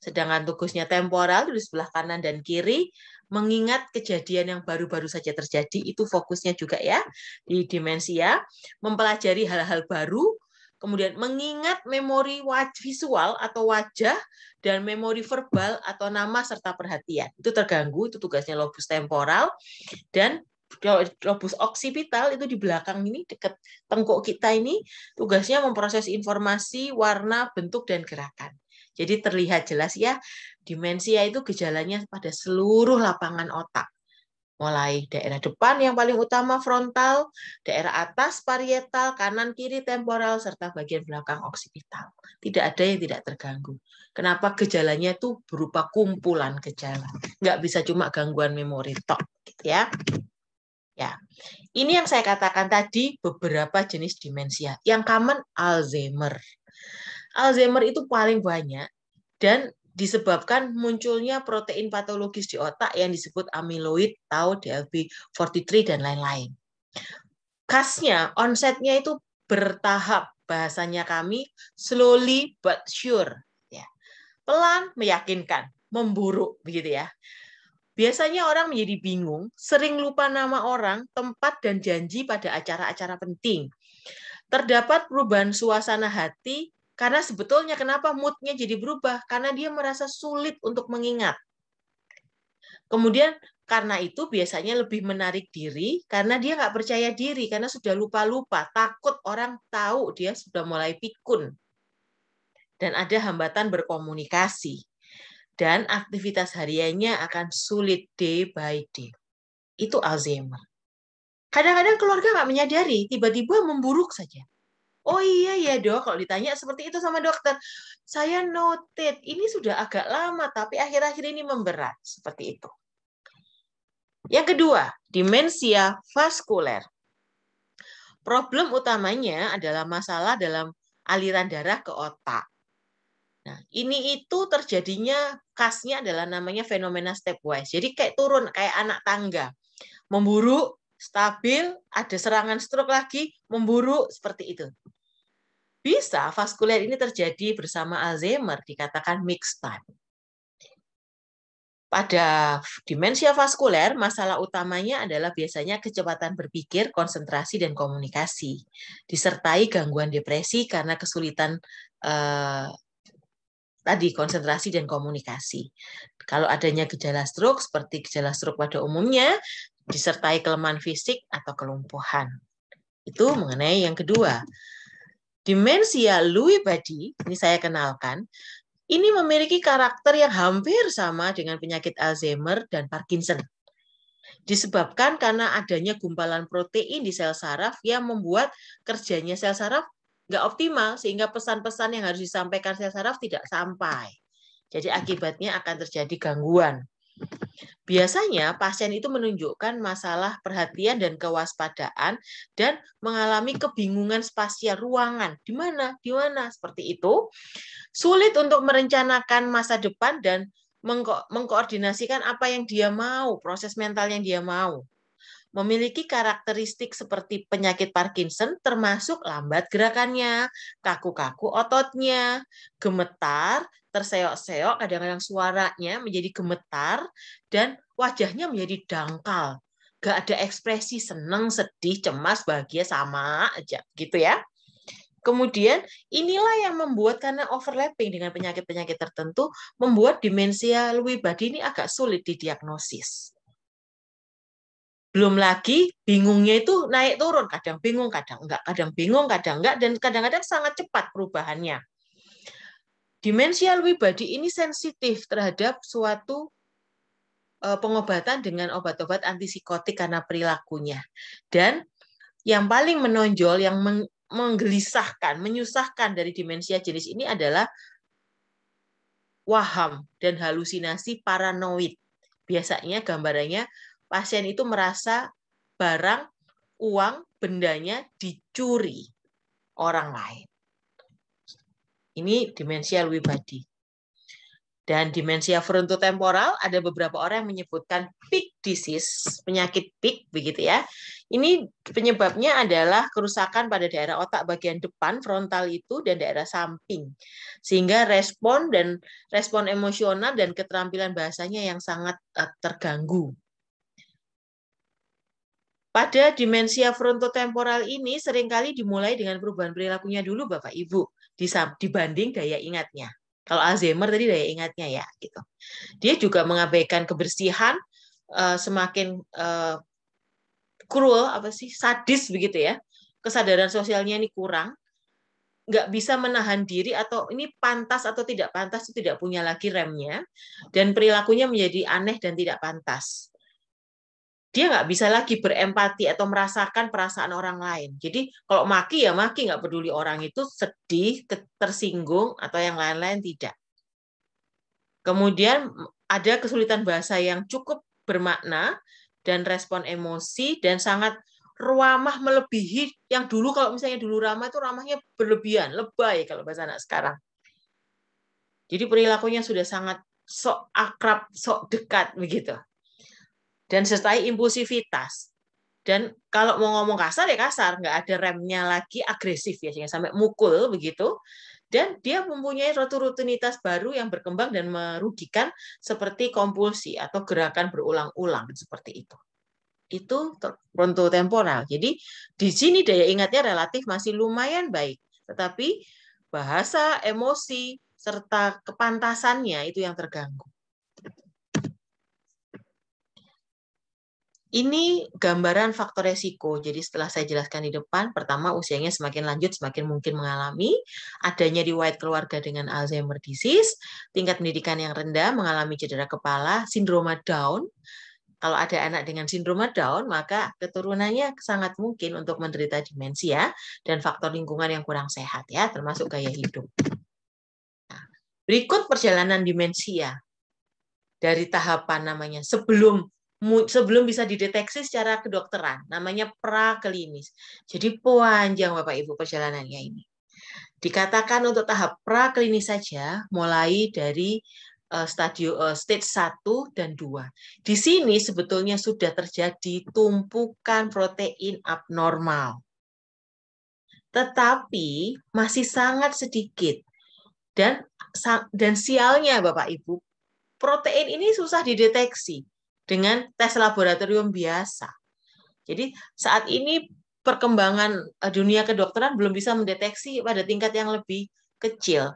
Sedangkan tugasnya temporal di sebelah kanan dan kiri mengingat kejadian yang baru-baru saja terjadi itu fokusnya juga ya di demensia, ya. mempelajari hal-hal baru, kemudian mengingat memori visual atau wajah dan memori verbal atau nama serta perhatian. Itu terganggu, itu tugasnya lobus temporal dan lobus oksipital itu di belakang ini dekat tengkuk kita ini tugasnya memproses informasi, warna, bentuk dan gerakan. Jadi terlihat jelas ya, demensia itu gejalanya pada seluruh lapangan otak. Mulai daerah depan yang paling utama frontal, daerah atas parietal, kanan kiri temporal serta bagian belakang oksipital. Tidak ada yang tidak terganggu. Kenapa gejalanya itu berupa kumpulan gejala, nggak bisa cuma gangguan memori tok, gitu ya. Ya, ini yang saya katakan tadi beberapa jenis demensia. Yang common Alzheimer, Alzheimer itu paling banyak dan disebabkan munculnya protein patologis di otak yang disebut amyloid tau, DLB43 dan lain-lain. Khasnya onsetnya itu bertahap bahasanya kami slowly but sure ya. Pelan meyakinkan, memburuk begitu ya. Biasanya orang menjadi bingung, sering lupa nama orang, tempat, dan janji pada acara-acara penting. Terdapat perubahan suasana hati, karena sebetulnya kenapa moodnya jadi berubah? Karena dia merasa sulit untuk mengingat. Kemudian karena itu biasanya lebih menarik diri karena dia nggak percaya diri karena sudah lupa-lupa takut orang tahu dia sudah mulai pikun dan ada hambatan berkomunikasi dan aktivitas hariannya akan sulit day by day itu Alzheimer kadang-kadang keluarga nggak menyadari tiba-tiba memburuk saja Oh iya ya dok, kalau ditanya seperti itu sama dokter, saya noted ini sudah agak lama tapi akhir-akhir ini memberat seperti itu. Yang kedua, demensia vaskuler. Problem utamanya adalah masalah dalam aliran darah ke otak. Nah, ini itu terjadinya khasnya adalah namanya fenomena stepwise. Jadi kayak turun kayak anak tangga. Memburuk, stabil, ada serangan stroke lagi, memburuk, seperti itu. Bisa vaskuler ini terjadi bersama Alzheimer, dikatakan mixed type. Pada demensia vaskuler, masalah utamanya adalah biasanya kecepatan berpikir, konsentrasi, dan komunikasi, disertai gangguan depresi karena kesulitan eh, tadi konsentrasi dan komunikasi. Kalau adanya gejala stroke seperti gejala stroke pada umumnya, disertai kelemahan fisik atau kelumpuhan. Itu mengenai yang kedua. Demensia Lewy Body, ini saya kenalkan, ini memiliki karakter yang hampir sama dengan penyakit Alzheimer dan Parkinson. Disebabkan karena adanya gumpalan protein di sel saraf yang membuat kerjanya sel saraf nggak optimal, sehingga pesan-pesan yang harus disampaikan sel saraf tidak sampai. Jadi akibatnya akan terjadi gangguan. Biasanya pasien itu menunjukkan masalah perhatian dan kewaspadaan dan mengalami kebingungan spasial ruangan. Di mana? Di mana? Seperti itu. Sulit untuk merencanakan masa depan dan mengko mengkoordinasikan apa yang dia mau, proses mental yang dia mau. Memiliki karakteristik seperti penyakit Parkinson termasuk lambat gerakannya, kaku-kaku ototnya, gemetar, terseok-seok, kadang-kadang suaranya menjadi gemetar, dan wajahnya menjadi dangkal. Gak ada ekspresi senang sedih, cemas, bahagia, sama aja gitu ya. Kemudian inilah yang membuat karena overlapping dengan penyakit-penyakit tertentu membuat demensia Lewy body ini agak sulit didiagnosis. Belum lagi bingungnya itu naik turun, kadang bingung, kadang enggak, kadang bingung, kadang enggak dan kadang-kadang sangat cepat perubahannya. Dimensial Lewy body ini sensitif terhadap suatu eh, pengobatan dengan obat-obat antipsikotik karena perilakunya. Dan yang paling menonjol, yang menggelisahkan, menyusahkan dari demensia jenis ini adalah waham dan halusinasi paranoid. Biasanya gambarannya pasien itu merasa barang, uang, bendanya dicuri orang lain. Ini demensia Lewy body. Dan demensia frontotemporal ada beberapa orang yang menyebutkan peak disease, penyakit peak begitu ya. Ini penyebabnya adalah kerusakan pada daerah otak bagian depan frontal itu dan daerah samping. Sehingga respon dan respon emosional dan keterampilan bahasanya yang sangat eh, terganggu. Pada demensia frontotemporal ini seringkali dimulai dengan perubahan perilakunya dulu Bapak Ibu dibanding daya ingatnya. Kalau Alzheimer tadi daya ingatnya ya gitu. Dia juga mengabaikan kebersihan eh, semakin eh, cruel apa sih sadis begitu ya. Kesadaran sosialnya ini kurang nggak bisa menahan diri atau ini pantas atau tidak pantas itu tidak punya lagi remnya dan perilakunya menjadi aneh dan tidak pantas dia nggak bisa lagi berempati atau merasakan perasaan orang lain. Jadi kalau maki ya maki, nggak peduli orang itu sedih, tersinggung atau yang lain-lain tidak. Kemudian ada kesulitan bahasa yang cukup bermakna dan respon emosi dan sangat ramah melebihi yang dulu kalau misalnya dulu ramah itu ramahnya berlebihan, lebay kalau bahasa anak sekarang. Jadi perilakunya sudah sangat sok akrab, sok dekat begitu dan sertai impulsivitas. Dan kalau mau ngomong kasar ya kasar, nggak ada remnya lagi agresif ya sampai mukul begitu. Dan dia mempunyai suatu rutinitas baru yang berkembang dan merugikan seperti kompulsi atau gerakan berulang-ulang seperti itu. Itu pronto temporal. Jadi di sini daya ingatnya relatif masih lumayan baik, tetapi bahasa, emosi, serta kepantasannya itu yang terganggu. Ini gambaran faktor resiko. Jadi setelah saya jelaskan di depan, pertama usianya semakin lanjut semakin mungkin mengalami adanya riwayat keluarga dengan Alzheimer disease, tingkat pendidikan yang rendah, mengalami cedera kepala, sindroma Down, kalau ada anak dengan sindroma Down, maka keturunannya sangat mungkin untuk menderita demensia ya, dan faktor lingkungan yang kurang sehat ya, termasuk gaya hidup. Nah, berikut perjalanan demensia dari tahapan namanya sebelum sebelum bisa dideteksi secara kedokteran, namanya praklinis. Jadi panjang Bapak Ibu perjalanannya ini. Dikatakan untuk tahap praklinis saja mulai dari uh, eh, stadium uh, eh, stage 1 dan 2. Di sini sebetulnya sudah terjadi tumpukan protein abnormal. Tetapi masih sangat sedikit. Dan dan sialnya Bapak Ibu, protein ini susah dideteksi dengan tes laboratorium biasa. Jadi saat ini perkembangan eh, dunia kedokteran belum bisa mendeteksi pada tingkat yang lebih kecil.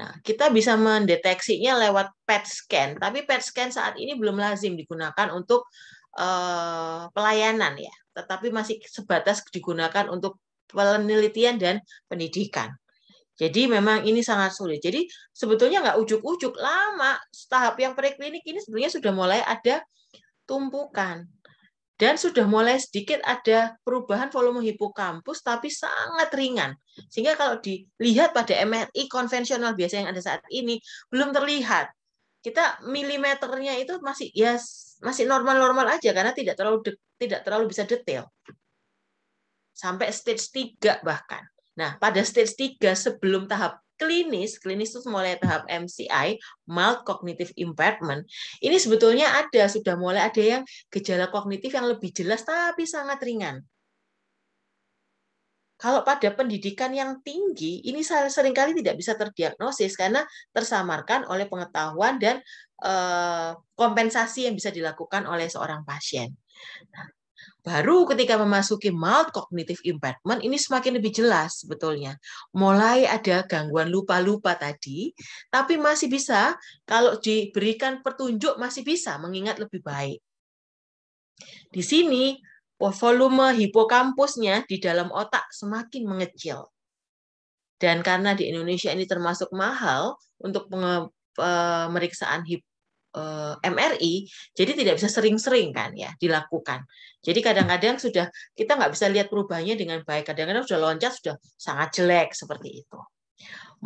Nah, kita bisa mendeteksinya lewat PET scan, tapi PET scan saat ini belum lazim digunakan untuk uh, pelayanan ya, tetapi masih sebatas digunakan untuk penelitian dan pendidikan. Jadi memang ini sangat sulit. Jadi sebetulnya nggak ujuk-ujuk lama. Tahap yang preklinik ini sebetulnya sudah mulai ada tumpukan dan sudah mulai sedikit ada perubahan volume hipokampus tapi sangat ringan. Sehingga kalau dilihat pada MRI konvensional biasa yang ada saat ini belum terlihat. Kita milimeternya itu masih ya masih normal-normal aja karena tidak terlalu tidak terlalu bisa detail. Sampai stage 3 bahkan. Nah, pada stage 3 sebelum tahap klinis, klinis itu mulai tahap MCI, mild cognitive impairment, ini sebetulnya ada, sudah mulai ada yang gejala kognitif yang lebih jelas tapi sangat ringan. Kalau pada pendidikan yang tinggi, ini seringkali tidak bisa terdiagnosis karena tersamarkan oleh pengetahuan dan eh, kompensasi yang bisa dilakukan oleh seorang pasien. Nah, Baru ketika memasuki mild cognitive impairment, ini semakin lebih jelas sebetulnya. Mulai ada gangguan lupa-lupa tadi, tapi masih bisa, kalau diberikan petunjuk masih bisa mengingat lebih baik. Di sini, volume hipokampusnya di dalam otak semakin mengecil. Dan karena di Indonesia ini termasuk mahal untuk eh, pemeriksaan hip Eh, MRI, jadi tidak bisa sering-sering kan ya dilakukan. Jadi kadang-kadang sudah kita nggak bisa lihat perubahannya dengan baik. Kadang-kadang sudah loncat sudah sangat jelek seperti itu.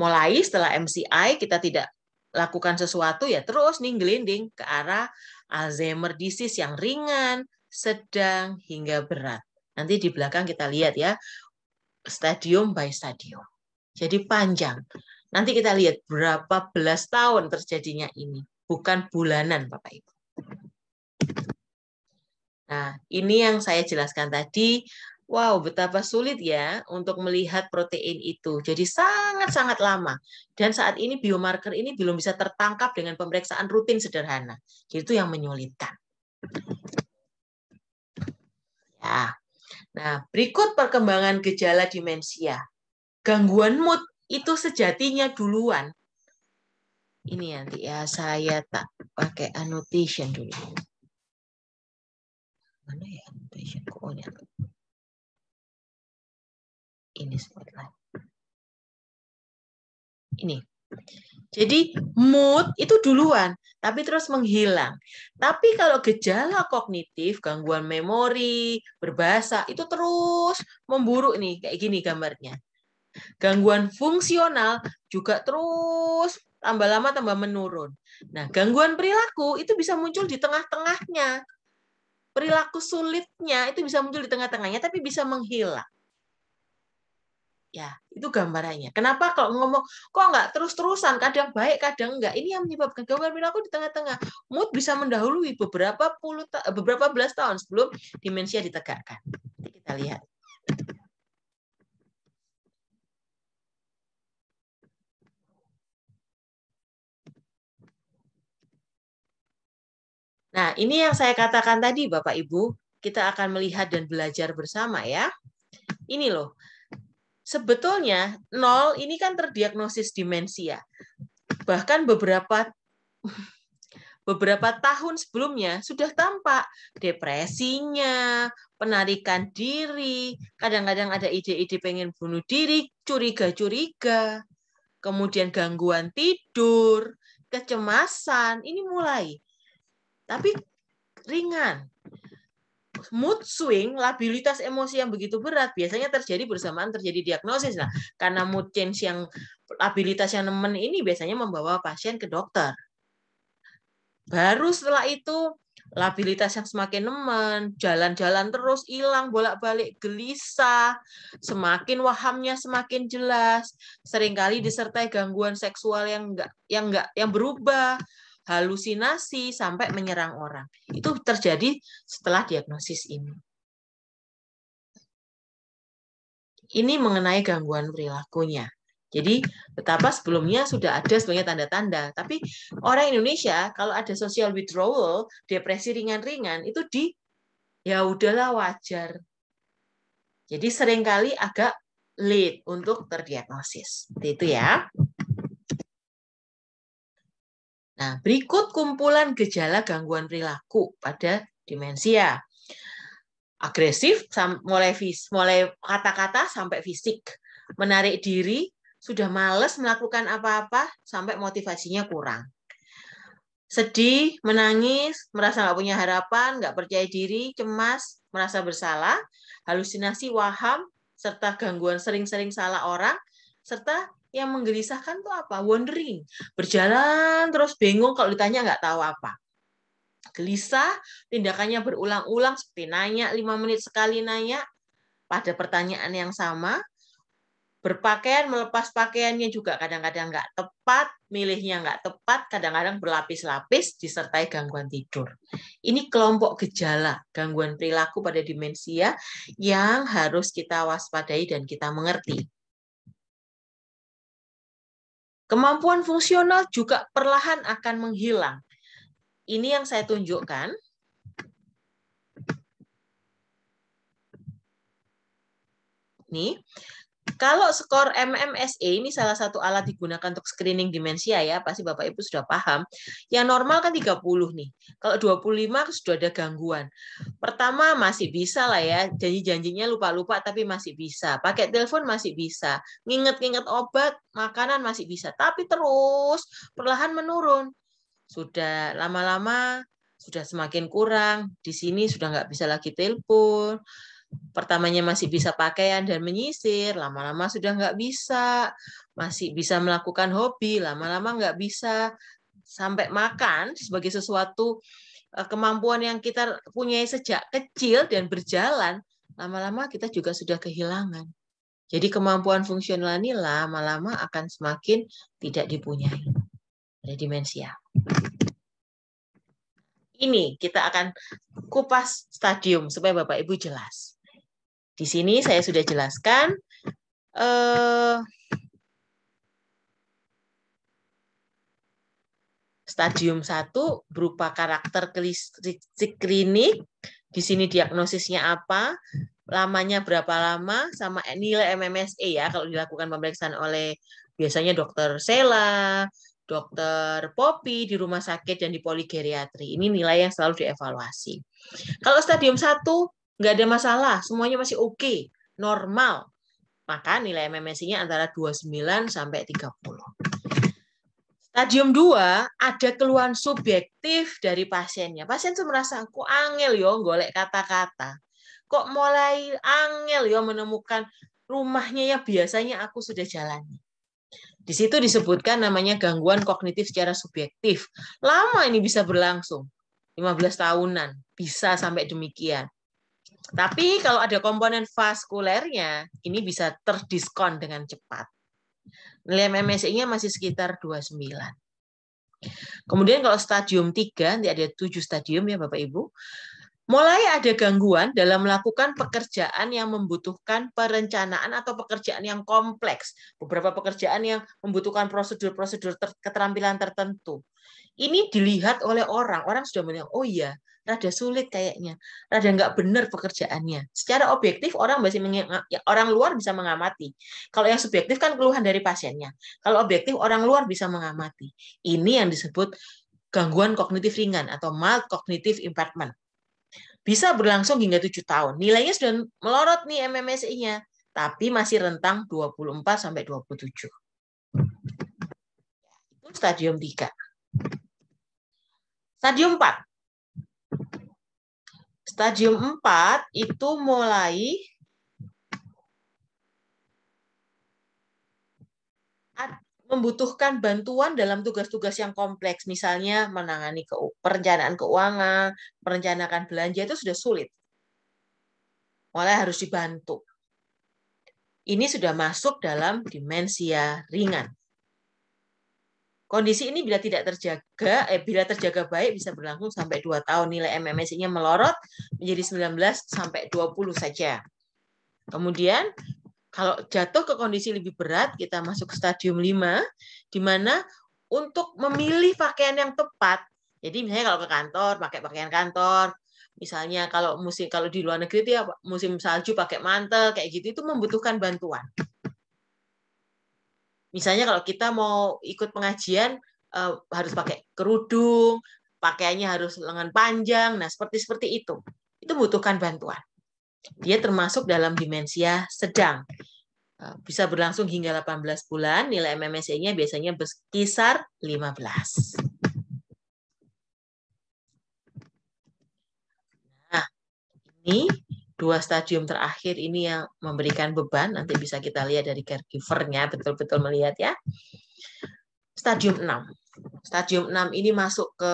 Mulai setelah MCI kita tidak lakukan sesuatu ya terus nih gelinding ke arah Alzheimer disease yang ringan, sedang hingga berat. Nanti di belakang kita lihat ya stadium by stadium. Jadi panjang. Nanti kita lihat berapa belas tahun terjadinya ini bukan bulanan, Bapak Ibu. Nah, ini yang saya jelaskan tadi. Wow, betapa sulit ya untuk melihat protein itu. Jadi sangat-sangat lama. Dan saat ini biomarker ini belum bisa tertangkap dengan pemeriksaan rutin sederhana. Jadi itu yang menyulitkan. Ya. Nah, berikut perkembangan gejala demensia. Gangguan mood itu sejatinya duluan ini ya, nanti ya saya tak pakai annotation dulu. Mana ya annotation? Oh, ini. Ini Ini. Jadi mood itu duluan, tapi terus menghilang. Tapi kalau gejala kognitif, gangguan memori, berbahasa, itu terus memburuk nih, kayak gini gambarnya. Gangguan fungsional juga terus tambah lama tambah menurun. Nah, gangguan perilaku itu bisa muncul di tengah-tengahnya. Perilaku sulitnya itu bisa muncul di tengah-tengahnya tapi bisa menghilang. Ya, itu gambarannya. Kenapa kalau ngomong kok nggak terus-terusan, kadang baik, kadang enggak. Ini yang menyebabkan gangguan perilaku di tengah-tengah. Mood bisa mendahului beberapa puluh eh, beberapa belas tahun sebelum demensia ditegakkan. kita lihat. Nah, ini yang saya katakan tadi, Bapak Ibu, kita akan melihat dan belajar bersama ya. Ini loh, sebetulnya nol ini kan terdiagnosis demensia. Bahkan beberapa beberapa tahun sebelumnya sudah tampak depresinya, penarikan diri, kadang-kadang ada ide-ide pengen bunuh diri, curiga-curiga, kemudian gangguan tidur, kecemasan, ini mulai tapi ringan. Mood swing, labilitas emosi yang begitu berat biasanya terjadi bersamaan terjadi diagnosis. Nah, karena mood change yang labilitas yang nemen ini biasanya membawa pasien ke dokter. Baru setelah itu labilitas yang semakin nemen, jalan-jalan terus hilang, bolak-balik gelisah, semakin wahamnya semakin jelas, seringkali disertai gangguan seksual yang enggak yang enggak yang berubah, halusinasi sampai menyerang orang. Itu terjadi setelah diagnosis ini. Ini mengenai gangguan perilakunya. Jadi betapa sebelumnya sudah ada sebenarnya tanda-tanda, tapi orang Indonesia kalau ada social withdrawal, depresi ringan-ringan itu di ya udahlah wajar. Jadi seringkali agak late untuk terdiagnosis. Itu ya. Nah, berikut kumpulan gejala gangguan perilaku pada demensia. Agresif mulai mulai kata-kata sampai fisik, menarik diri, sudah males melakukan apa-apa sampai motivasinya kurang. Sedih, menangis, merasa nggak punya harapan, nggak percaya diri, cemas, merasa bersalah, halusinasi, waham, serta gangguan sering-sering salah orang, serta yang menggelisahkan tuh apa? Wondering, berjalan terus bingung kalau ditanya nggak tahu apa. Gelisah, tindakannya berulang-ulang seperti nanya lima menit sekali nanya pada pertanyaan yang sama, berpakaian melepas pakaiannya juga kadang-kadang nggak tepat, milihnya nggak tepat, kadang-kadang berlapis-lapis disertai gangguan tidur. Ini kelompok gejala gangguan perilaku pada demensia yang harus kita waspadai dan kita mengerti. Kemampuan fungsional juga perlahan akan menghilang. Ini yang saya tunjukkan. Nih, kalau skor MMSE ini salah satu alat digunakan untuk screening demensia ya, pasti Bapak Ibu sudah paham. Yang normal kan 30 nih. Kalau 25 kan sudah ada gangguan. Pertama masih bisa lah ya, janji-janjinya lupa-lupa tapi masih bisa. Pakai telepon masih bisa. Nginget-nginget obat, makanan masih bisa. Tapi terus perlahan menurun. Sudah lama-lama sudah semakin kurang. Di sini sudah nggak bisa lagi telepon pertamanya masih bisa pakaian dan menyisir, lama-lama sudah nggak bisa, masih bisa melakukan hobi, lama-lama nggak bisa sampai makan sebagai sesuatu eh, kemampuan yang kita punya sejak kecil dan berjalan, lama-lama kita juga sudah kehilangan. Jadi kemampuan fungsional ini lama-lama akan semakin tidak dipunyai. Ada demensia. Ini kita akan kupas stadium supaya Bapak Ibu jelas. Di sini saya sudah jelaskan eh, stadium 1 berupa karakter klinik, di sini diagnosisnya apa, lamanya berapa lama, sama nilai MMSE ya, kalau dilakukan pemeriksaan oleh biasanya dokter Sela, dokter Popi di rumah sakit dan di poligeriatri. Ini nilai yang selalu dievaluasi. Kalau stadium 1, nggak ada masalah, semuanya masih oke, okay, normal. Maka nilai MMSI-nya antara 29 sampai 30. Stadium 2, ada keluhan subjektif dari pasiennya. Pasien itu merasa, kok angel yo golek kata-kata. Kok mulai angel yo menemukan rumahnya ya biasanya aku sudah jalani. Di situ disebutkan namanya gangguan kognitif secara subjektif. Lama ini bisa berlangsung, 15 tahunan, bisa sampai demikian tapi kalau ada komponen vaskulernya, ini bisa terdiskon dengan cepat. Nilai MMSI-nya masih sekitar 29. Kemudian kalau stadium 3, nanti ada 7 stadium ya Bapak-Ibu, mulai ada gangguan dalam melakukan pekerjaan yang membutuhkan perencanaan atau pekerjaan yang kompleks. Beberapa pekerjaan yang membutuhkan prosedur-prosedur keterampilan tertentu. Ini dilihat oleh orang. Orang sudah melihat, oh iya, rada sulit kayaknya, rada nggak benar pekerjaannya. Secara objektif orang masih ya, orang luar bisa mengamati. Kalau yang subjektif kan keluhan dari pasiennya. Kalau objektif orang luar bisa mengamati. Ini yang disebut gangguan kognitif ringan atau mild cognitive impairment. Bisa berlangsung hingga tujuh tahun. Nilainya sudah melorot nih MMSI-nya, tapi masih rentang 24 sampai 27. Ya, itu stadium 3. Stadium 4, Stadium 4 itu mulai membutuhkan bantuan dalam tugas-tugas yang kompleks, misalnya menangani ke, perencanaan keuangan, perencanaan belanja itu sudah sulit. Mulai harus dibantu. Ini sudah masuk dalam dimensia ringan. Kondisi ini bila tidak terjaga, eh, bila terjaga baik bisa berlangsung sampai 2 tahun. Nilai MMSI-nya melorot menjadi 19 sampai 20 saja. Kemudian kalau jatuh ke kondisi lebih berat, kita masuk ke stadium 5, di mana untuk memilih pakaian yang tepat, jadi misalnya kalau ke kantor, pakai pakaian kantor, misalnya kalau musim kalau di luar negeri dia ya, musim salju pakai mantel kayak gitu itu membutuhkan bantuan Misalnya kalau kita mau ikut pengajian eh, harus pakai kerudung, pakaiannya harus lengan panjang, nah seperti seperti itu. Itu butuhkan bantuan. Dia termasuk dalam dimensia sedang. Eh, bisa berlangsung hingga 18 bulan, nilai MMSE-nya biasanya berkisar 15. Nah, ini dua stadium terakhir ini yang memberikan beban, nanti bisa kita lihat dari caregivernya, betul-betul melihat ya. Stadium 6. Stadium 6 ini masuk ke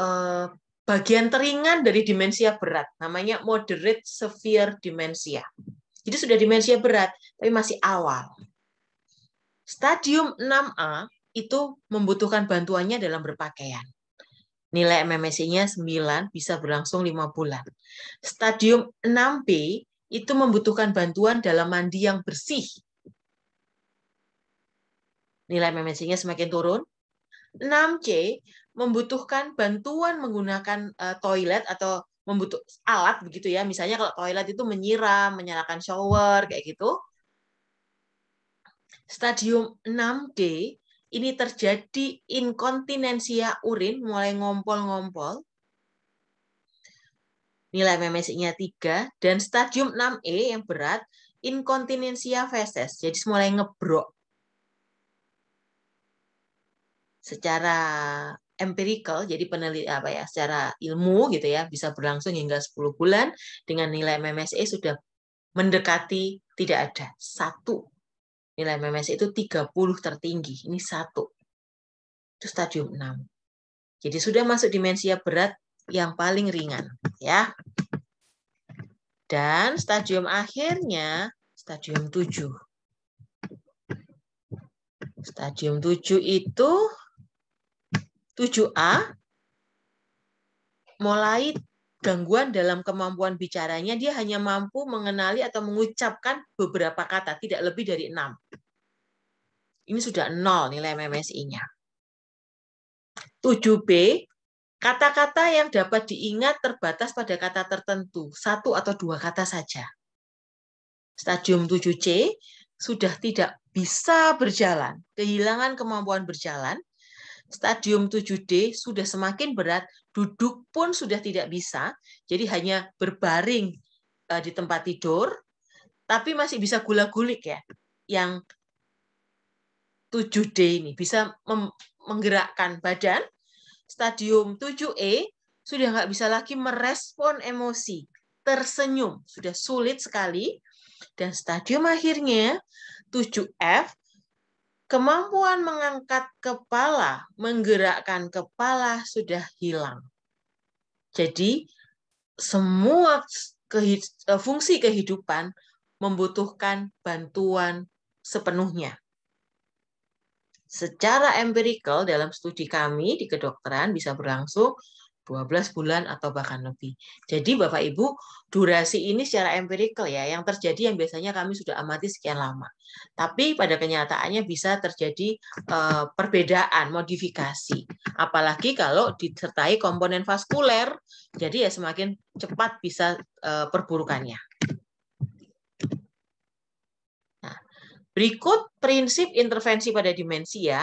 eh, bagian teringan dari demensia berat, namanya moderate severe demensia. Jadi sudah demensia berat, tapi masih awal. Stadium 6A itu membutuhkan bantuannya dalam berpakaian. Nilai MMSI-nya 9 bisa berlangsung 5 bulan. Stadium 6B itu membutuhkan bantuan dalam mandi yang bersih. Nilai memesinya semakin turun. 6C membutuhkan bantuan menggunakan eh, toilet atau membutuh alat begitu ya. Misalnya kalau toilet itu menyiram, menyalakan shower kayak gitu. Stadium 6D ini terjadi inkontinensia urin mulai ngompol-ngompol nilai MMSI-nya 3, dan stadium 6E yang berat, inkontinensia feses, jadi mulai ngebrok. Secara empirical, jadi peneliti apa ya, secara ilmu gitu ya, bisa berlangsung hingga 10 bulan dengan nilai MMSE sudah mendekati tidak ada satu nilai MMSE itu 30 tertinggi, ini satu. Itu stadium 6. Jadi sudah masuk dimensia berat yang paling ringan ya. Dan stadium akhirnya stadium 7. Stadium 7 itu 7A mulai gangguan dalam kemampuan bicaranya dia hanya mampu mengenali atau mengucapkan beberapa kata, tidak lebih dari 6. Ini sudah nol nilai MMSI-nya. 7B Kata-kata yang dapat diingat terbatas pada kata tertentu, satu atau dua kata saja. Stadium 7C sudah tidak bisa berjalan, kehilangan kemampuan berjalan. Stadium 7D sudah semakin berat, duduk pun sudah tidak bisa, jadi hanya berbaring e, di tempat tidur, tapi masih bisa gula-gulik ya. Yang 7D ini bisa menggerakkan badan, stadium 7E sudah nggak bisa lagi merespon emosi, tersenyum, sudah sulit sekali. Dan stadium akhirnya 7F kemampuan mengangkat kepala, menggerakkan kepala sudah hilang. Jadi semua eh, fungsi kehidupan membutuhkan bantuan sepenuhnya secara empirical dalam studi kami di kedokteran bisa berlangsung 12 bulan atau bahkan lebih. Jadi Bapak Ibu, durasi ini secara empirical ya, yang terjadi yang biasanya kami sudah amati sekian lama. Tapi pada kenyataannya bisa terjadi uh, perbedaan, modifikasi. Apalagi kalau disertai komponen vaskuler, jadi ya semakin cepat bisa uh, perburukannya. Berikut prinsip intervensi pada demensia. Ya.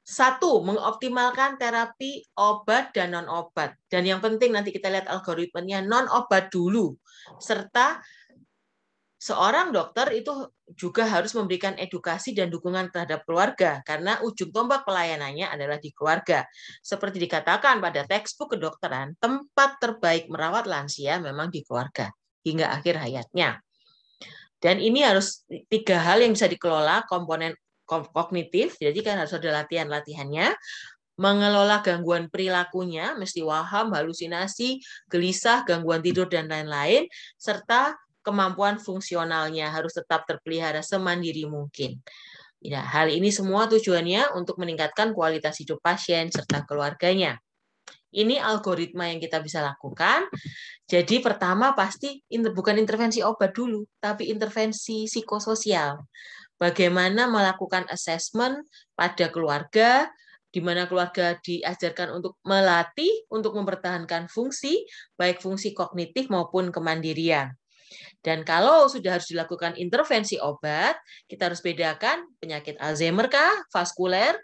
Satu, mengoptimalkan terapi obat dan non-obat. Dan yang penting nanti kita lihat algoritmenya non-obat dulu. Serta seorang dokter itu juga harus memberikan edukasi dan dukungan terhadap keluarga karena ujung tombak pelayanannya adalah di keluarga. Seperti dikatakan pada textbook kedokteran, tempat terbaik merawat lansia memang di keluarga hingga akhir hayatnya. Dan ini harus tiga hal yang bisa dikelola komponen kognitif, jadi kan harus ada latihan-latihannya, mengelola gangguan perilakunya, mesti waham, halusinasi, gelisah, gangguan tidur, dan lain-lain, serta kemampuan fungsionalnya harus tetap terpelihara semandiri mungkin. Ya, hal ini semua tujuannya untuk meningkatkan kualitas hidup pasien serta keluarganya. Ini algoritma yang kita bisa lakukan. Jadi pertama pasti bukan intervensi obat dulu, tapi intervensi psikososial. Bagaimana melakukan assessment pada keluarga, di mana keluarga diajarkan untuk melatih, untuk mempertahankan fungsi, baik fungsi kognitif maupun kemandirian. Dan kalau sudah harus dilakukan intervensi obat, kita harus bedakan penyakit Alzheimer kah, vaskuler,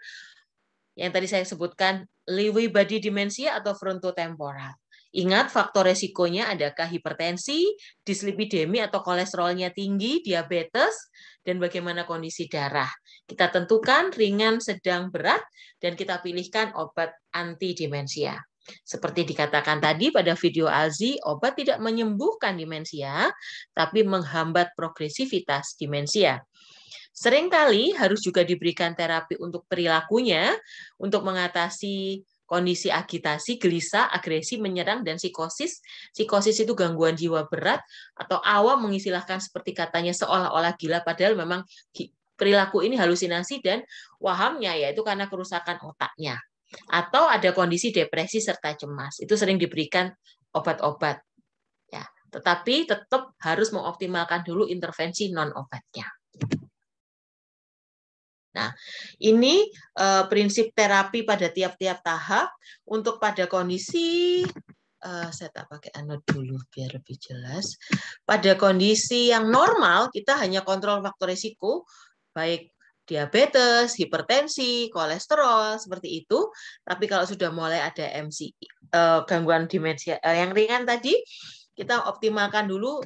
yang tadi saya sebutkan Lewy body demensia atau frontotemporal. Ingat faktor resikonya adakah hipertensi, dislipidemi atau kolesterolnya tinggi, diabetes, dan bagaimana kondisi darah. Kita tentukan ringan, sedang, berat, dan kita pilihkan obat anti demensia. Seperti dikatakan tadi pada video Alzi, obat tidak menyembuhkan demensia, tapi menghambat progresivitas demensia. Seringkali harus juga diberikan terapi untuk perilakunya untuk mengatasi kondisi agitasi, gelisah, agresi, menyerang, dan psikosis. Psikosis itu gangguan jiwa berat atau awam mengisilahkan seperti katanya seolah-olah gila padahal memang perilaku ini halusinasi dan wahamnya yaitu karena kerusakan otaknya. Atau ada kondisi depresi serta cemas. Itu sering diberikan obat-obat. Ya, tetapi tetap harus mengoptimalkan dulu intervensi non obatnya. Nah, ini uh, prinsip terapi pada tiap-tiap tahap untuk pada kondisi uh, saya tak pakai anot dulu biar lebih jelas. Pada kondisi yang normal kita hanya kontrol faktor risiko baik diabetes, hipertensi, kolesterol seperti itu. Tapi kalau sudah mulai ada MC uh, e, eh, gangguan demensia uh, yang ringan tadi, kita optimalkan dulu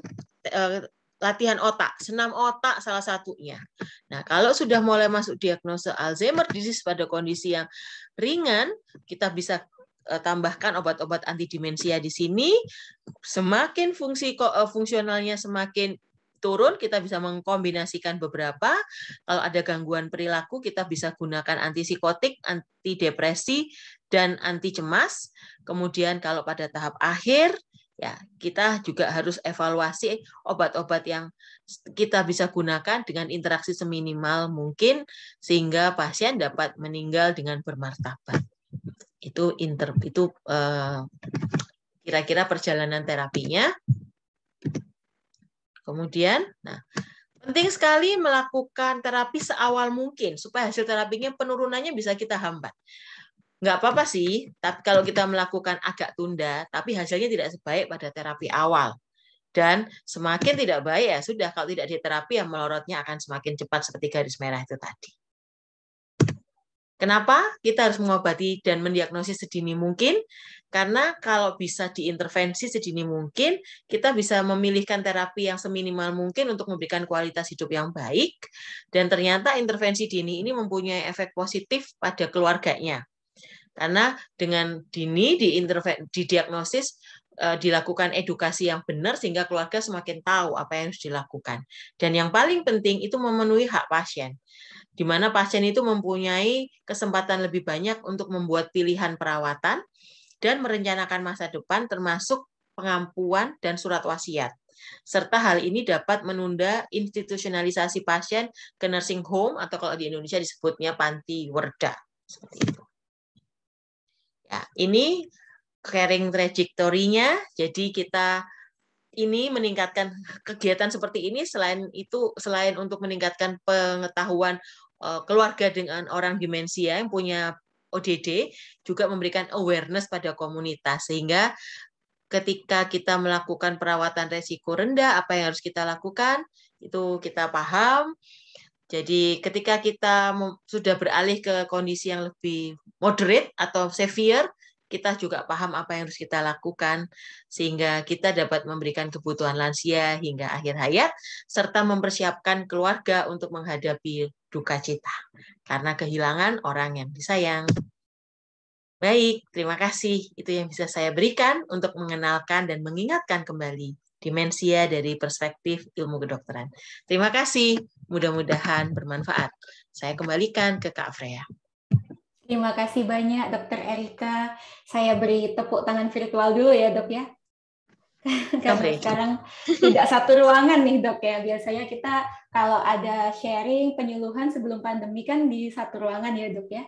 latihan otak, senam otak salah satunya. Nah, kalau sudah mulai masuk diagnosa Alzheimer disease pada kondisi yang ringan, kita bisa eh, tambahkan obat-obat anti demensia di sini. Semakin fungsi eh, fungsionalnya semakin turun, kita bisa mengkombinasikan beberapa. Kalau ada gangguan perilaku, kita bisa gunakan antipsikotik, antidepresi, dan anti cemas. Kemudian kalau pada tahap akhir ya kita juga harus evaluasi obat-obat yang kita bisa gunakan dengan interaksi seminimal mungkin sehingga pasien dapat meninggal dengan bermartabat itu inter itu eh, kira-kira uh, perjalanan terapinya kemudian nah penting sekali melakukan terapi seawal mungkin supaya hasil terapinya penurunannya bisa kita hambat nggak apa-apa sih tapi kalau kita melakukan agak tunda tapi hasilnya tidak sebaik pada terapi awal dan semakin tidak baik ya sudah kalau tidak diterapi ya melorotnya akan semakin cepat seperti garis merah itu tadi. Kenapa kita harus mengobati dan mendiagnosis sedini mungkin? Karena kalau bisa diintervensi sedini mungkin, kita bisa memilihkan terapi yang seminimal mungkin untuk memberikan kualitas hidup yang baik. Dan ternyata intervensi dini ini mempunyai efek positif pada keluarganya. Karena dengan dini di didiagnosis eh, dilakukan edukasi yang benar sehingga keluarga semakin tahu apa yang harus dilakukan. Dan yang paling penting itu memenuhi hak pasien. Di mana pasien itu mempunyai kesempatan lebih banyak untuk membuat pilihan perawatan dan merencanakan masa depan termasuk pengampuan dan surat wasiat. Serta hal ini dapat menunda institusionalisasi pasien ke nursing home atau kalau di Indonesia disebutnya panti werda. Seperti itu. Ya, ini trajectory trajektorinya. Jadi kita ini meningkatkan kegiatan seperti ini selain itu selain untuk meningkatkan pengetahuan eh, keluarga dengan orang demensia ya, yang punya ODD juga memberikan awareness pada komunitas sehingga ketika kita melakukan perawatan resiko rendah apa yang harus kita lakukan itu kita paham jadi ketika kita sudah beralih ke kondisi yang lebih moderate atau severe, kita juga paham apa yang harus kita lakukan sehingga kita dapat memberikan kebutuhan lansia hingga akhir hayat serta mempersiapkan keluarga untuk menghadapi duka cita karena kehilangan orang yang disayang. Baik, terima kasih. Itu yang bisa saya berikan untuk mengenalkan dan mengingatkan kembali dimensia dari perspektif ilmu kedokteran. Terima kasih. Mudah-mudahan bermanfaat. Saya kembalikan ke Kak Freya. Terima kasih banyak Dokter Erika. Saya beri tepuk tangan virtual dulu ya dok ya. Karena sekarang tidak satu ruangan nih dok ya. Biasanya kita kalau ada sharing penyuluhan sebelum pandemi kan di satu ruangan ya dok ya.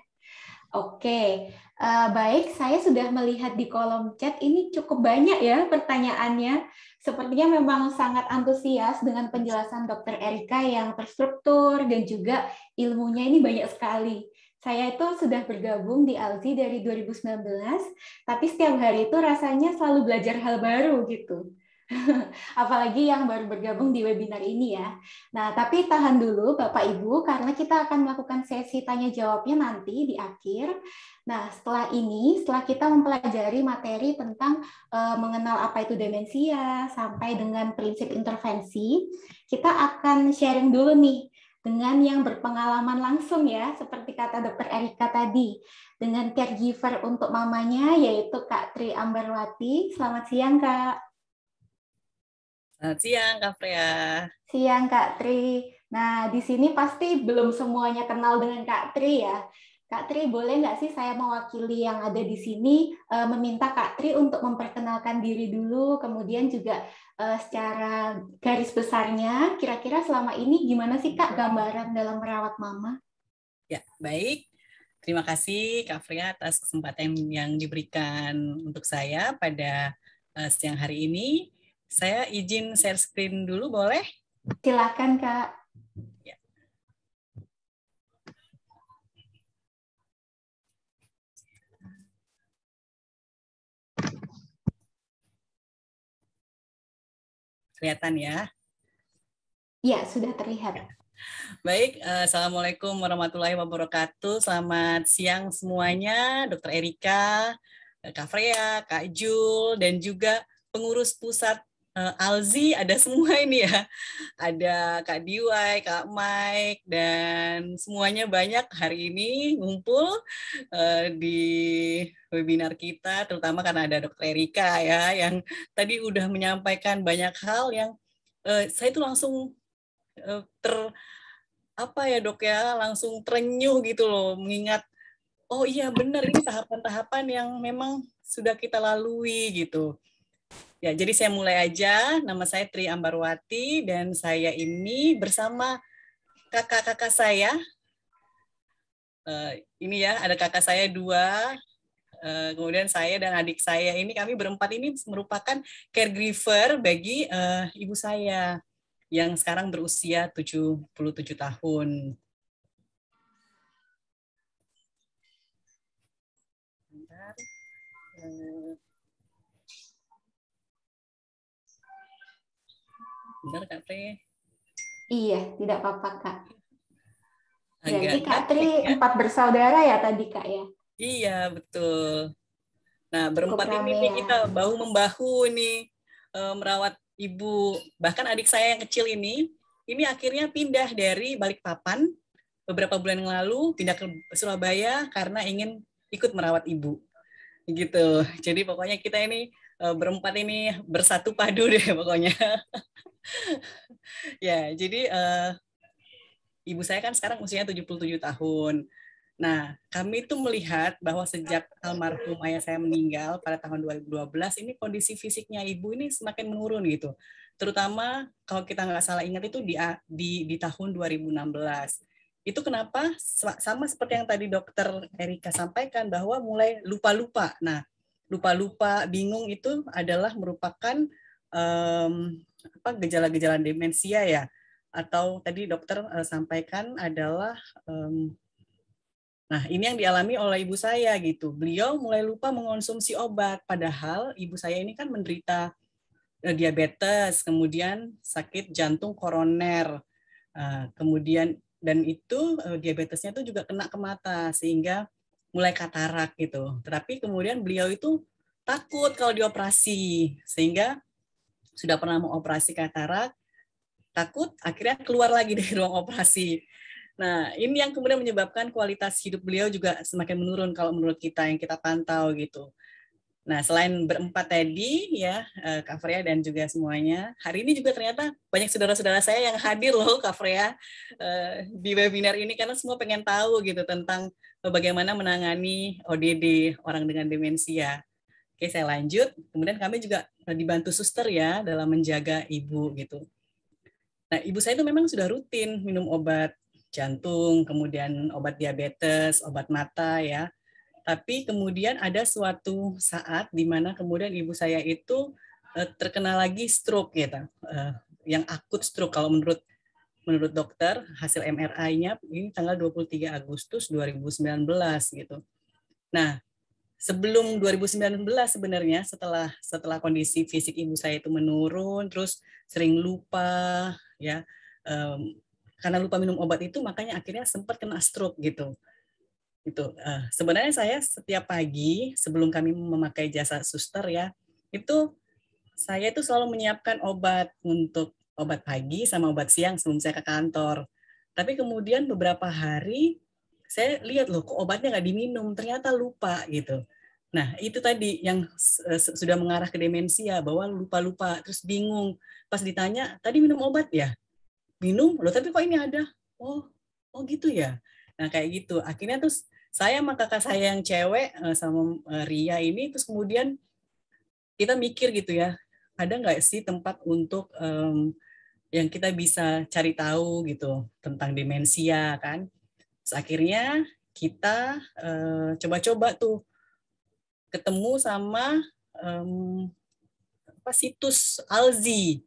Oke, uh, baik. Saya sudah melihat di kolom chat ini cukup banyak ya pertanyaannya. Sepertinya memang sangat antusias dengan penjelasan Dokter Erika yang terstruktur dan juga ilmunya ini banyak sekali. Saya itu sudah bergabung di Alzi dari 2019, tapi setiap hari itu rasanya selalu belajar hal baru gitu. *laughs* Apalagi yang baru bergabung di webinar ini ya. Nah, tapi tahan dulu Bapak Ibu karena kita akan melakukan sesi tanya jawabnya nanti di akhir. Nah, setelah ini, setelah kita mempelajari materi tentang uh, mengenal apa itu demensia sampai dengan prinsip intervensi, kita akan sharing dulu nih dengan yang berpengalaman langsung ya, seperti kata Dokter Erika tadi, dengan caregiver untuk mamanya yaitu Kak Tri Ambarwati. Selamat siang Kak. Selamat siang Kak Freya. Siang Kak Tri. Nah, di sini pasti belum semuanya kenal dengan Kak Tri ya. Kak Tri, boleh nggak sih saya mewakili yang ada di sini uh, meminta Kak Tri untuk memperkenalkan diri dulu, kemudian juga uh, secara garis besarnya, kira-kira selama ini gimana sih Kak gambaran dalam merawat mama? Ya, baik. Terima kasih Kak Fria atas kesempatan yang diberikan untuk saya pada uh, siang hari ini. Saya izin share screen dulu boleh? Silakan Kak. Ya. Kelihatan ya? Ya, sudah terlihat. Ya. Baik, eh, Assalamualaikum warahmatullahi wabarakatuh. Selamat siang semuanya, Dokter Erika, Kak Freya, Kak Jul, dan juga pengurus pusat uh, Alzi, ada semua *laughs* ini ya. Ada Kak Diwai, Kak Mike, dan semuanya banyak hari ini ngumpul uh, di webinar kita, terutama karena ada Dokter Erika ya, yang tadi udah menyampaikan banyak hal yang uh, saya itu langsung uh, ter apa ya dok ya langsung terenyuh gitu loh mengingat oh iya benar ini tahapan-tahapan yang memang sudah kita lalui gitu Ya, jadi saya mulai aja. Nama saya Tri Ambarwati dan saya ini bersama kakak-kakak saya. Uh, ini ya, ada kakak saya dua, uh, kemudian saya dan adik saya ini kami berempat ini merupakan caregiver bagi uh, ibu saya yang sekarang berusia 77 tahun. Benar Kak Tri. Iya, tidak apa-apa Kak. Iya, Agak Jadi Kak Tri ya. empat bersaudara ya tadi Kak ya? Iya, betul. Nah, berempat Cukup ini nih, ya. kita bahu membahu nih eh, merawat ibu. Bahkan adik saya yang kecil ini, ini akhirnya pindah dari Balikpapan beberapa bulan yang lalu pindah ke Surabaya karena ingin ikut merawat ibu. Gitu. Jadi pokoknya kita ini eh, berempat ini bersatu padu *laughs* deh pokoknya ya, jadi uh, ibu saya kan sekarang usianya 77 tahun. Nah, kami itu melihat bahwa sejak almarhum ayah saya meninggal pada tahun 2012, ini kondisi fisiknya ibu ini semakin menurun gitu. Terutama kalau kita nggak salah ingat itu di, di, di tahun 2016. Itu kenapa sama seperti yang tadi dokter Erika sampaikan bahwa mulai lupa-lupa. Nah, lupa-lupa, bingung itu adalah merupakan um, apa gejala-gejala demensia ya atau tadi dokter uh, sampaikan adalah um, nah ini yang dialami oleh ibu saya gitu. Beliau mulai lupa mengonsumsi obat padahal ibu saya ini kan menderita uh, diabetes, kemudian sakit jantung koroner. Uh, kemudian dan itu uh, diabetesnya itu juga kena ke mata sehingga mulai katarak gitu. Tetapi kemudian beliau itu takut kalau dioperasi sehingga sudah pernah mau mengoperasi katarak, takut akhirnya keluar lagi *laughs* dari ruang operasi. Nah, ini yang kemudian menyebabkan kualitas hidup beliau juga semakin menurun kalau menurut kita yang kita pantau gitu. Nah, selain berempat tadi ya, eh, Kak dan juga semuanya, hari ini juga ternyata banyak saudara-saudara saya yang hadir loh Kak eh, di webinar ini karena semua pengen tahu gitu tentang bagaimana menangani ODD, orang dengan demensia. Oke, saya lanjut. Kemudian kami juga dibantu suster ya dalam menjaga ibu gitu. Nah, ibu saya itu memang sudah rutin minum obat jantung, kemudian obat diabetes, obat mata ya. Tapi kemudian ada suatu saat di mana kemudian ibu saya itu eh, terkena lagi stroke gitu. Eh, yang akut stroke kalau menurut menurut dokter hasil MRI-nya ini tanggal 23 Agustus 2019 gitu. Nah, sebelum 2019 sebenarnya setelah setelah kondisi fisik ibu saya itu menurun terus sering lupa ya um, karena lupa minum obat itu makanya akhirnya sempat kena stroke gitu itu uh, sebenarnya saya setiap pagi sebelum kami memakai jasa suster ya itu saya itu selalu menyiapkan obat untuk obat pagi sama obat siang sebelum saya ke kantor tapi kemudian beberapa hari saya lihat loh kok obatnya nggak diminum ternyata lupa gitu nah itu tadi yang eh, sudah mengarah ke demensia bahwa lupa-lupa terus bingung pas ditanya tadi minum obat ya minum loh tapi kok ini ada oh oh gitu ya nah kayak gitu akhirnya terus saya sama kakak saya yang cewek eh, sama eh, Ria ini terus kemudian kita mikir gitu ya ada nggak sih tempat untuk um, yang kita bisa cari tahu gitu tentang demensia kan Terus akhirnya kita eh, coba-coba tuh ketemu sama um, apa situs Alzi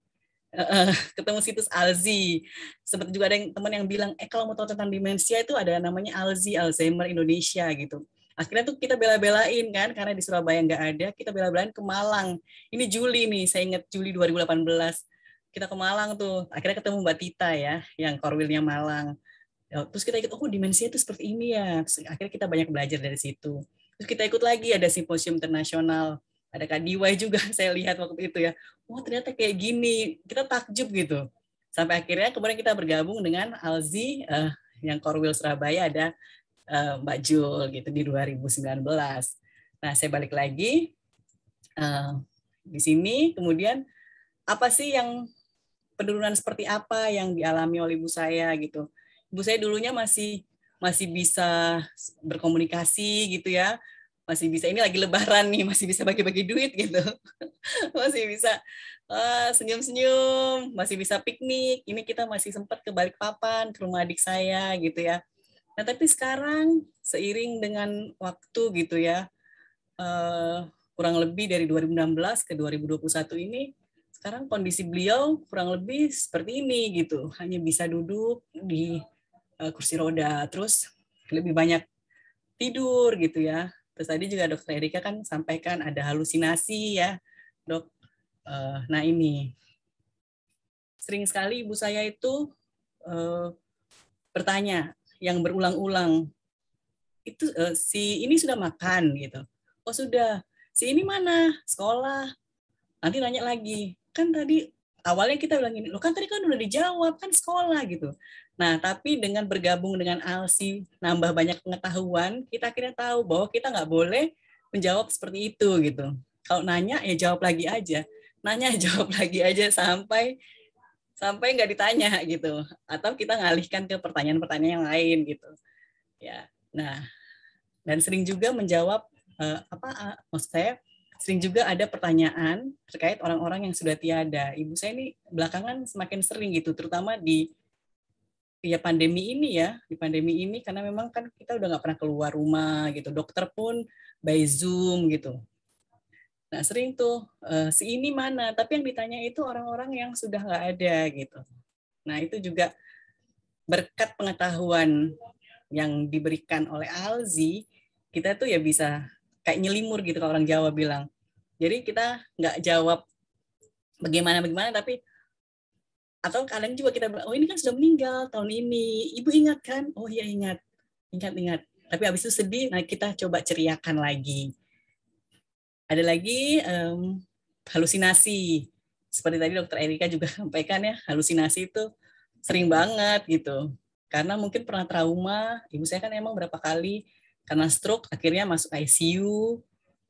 *laughs* ketemu situs Alzi. Seperti juga ada yang teman yang bilang, eh kalau mau tahu tentang demensia itu ada namanya Alzi, Alzheimer Indonesia gitu. Akhirnya tuh kita bela-belain kan, karena di Surabaya nggak ada, kita bela-belain ke Malang. Ini Juli nih, saya ingat Juli 2018. Kita ke Malang tuh, akhirnya ketemu Mbak Tita ya, yang korwilnya Malang. Ya, terus kita ikut oh dimensinya itu seperti ini ya terus akhirnya kita banyak belajar dari situ terus kita ikut lagi ada simposium internasional ada KDY juga *laughs* saya lihat waktu itu ya oh, ternyata kayak gini kita takjub gitu sampai akhirnya kemudian kita bergabung dengan Alzi uh, yang Korwil Surabaya ada uh, Mbak Jul gitu di 2019 nah saya balik lagi uh, di sini kemudian apa sih yang penurunan seperti apa yang dialami oleh ibu saya gitu ibu saya dulunya masih masih bisa berkomunikasi gitu ya masih bisa ini lagi lebaran nih masih bisa bagi-bagi duit gitu *laughs* masih bisa senyum eh, senyum-senyum masih bisa piknik ini kita masih sempat ke Balikpapan ke rumah adik saya gitu ya nah tapi sekarang seiring dengan waktu gitu ya uh, kurang lebih dari 2016 ke 2021 ini sekarang kondisi beliau kurang lebih seperti ini gitu hanya bisa duduk di Eh, kursi roda, terus lebih banyak tidur gitu ya. Terus tadi juga dokter Erika kan sampaikan ada halusinasi ya, dok. Eh, nah ini sering sekali ibu saya itu eh, bertanya yang berulang-ulang itu si ini sudah makan gitu. Oh sudah. Si ini mana? Sekolah. Nanti nanya lagi. Kan tadi awalnya kita bilang ini lo kan tadi kan udah dijawab kan sekolah gitu. Nah, tapi dengan bergabung dengan ALSI, nambah banyak pengetahuan, kita akhirnya tahu bahwa kita nggak boleh menjawab seperti itu gitu. Kalau nanya ya jawab lagi aja, nanya *laughs* jawab lagi aja sampai sampai nggak ditanya gitu. Atau kita ngalihkan ke pertanyaan-pertanyaan yang lain gitu. Ya, nah dan sering juga menjawab eh, apa ah, maksud maksudnya sering juga ada pertanyaan terkait orang-orang yang sudah tiada. Ibu saya ini belakangan semakin sering gitu, terutama di ya pandemi ini ya di pandemi ini karena memang kan kita udah nggak pernah keluar rumah gitu dokter pun by zoom gitu nah sering tuh uh, si ini mana tapi yang ditanya itu orang-orang yang sudah nggak ada gitu nah itu juga berkat pengetahuan yang diberikan oleh Alzi kita tuh ya bisa kayak nyelimur gitu kalau orang Jawa bilang jadi kita nggak jawab bagaimana bagaimana tapi atau kadang juga kita bilang, oh ini kan sudah meninggal tahun ini, ibu ingat kan? Oh iya ingat, ingat-ingat. Tapi habis itu sedih, nah kita coba ceriakan lagi. Ada lagi um, halusinasi. Seperti tadi dokter Erika juga *laughs* sampaikan ya, halusinasi itu sering banget gitu. Karena mungkin pernah trauma, ibu saya kan emang berapa kali karena stroke akhirnya masuk ICU.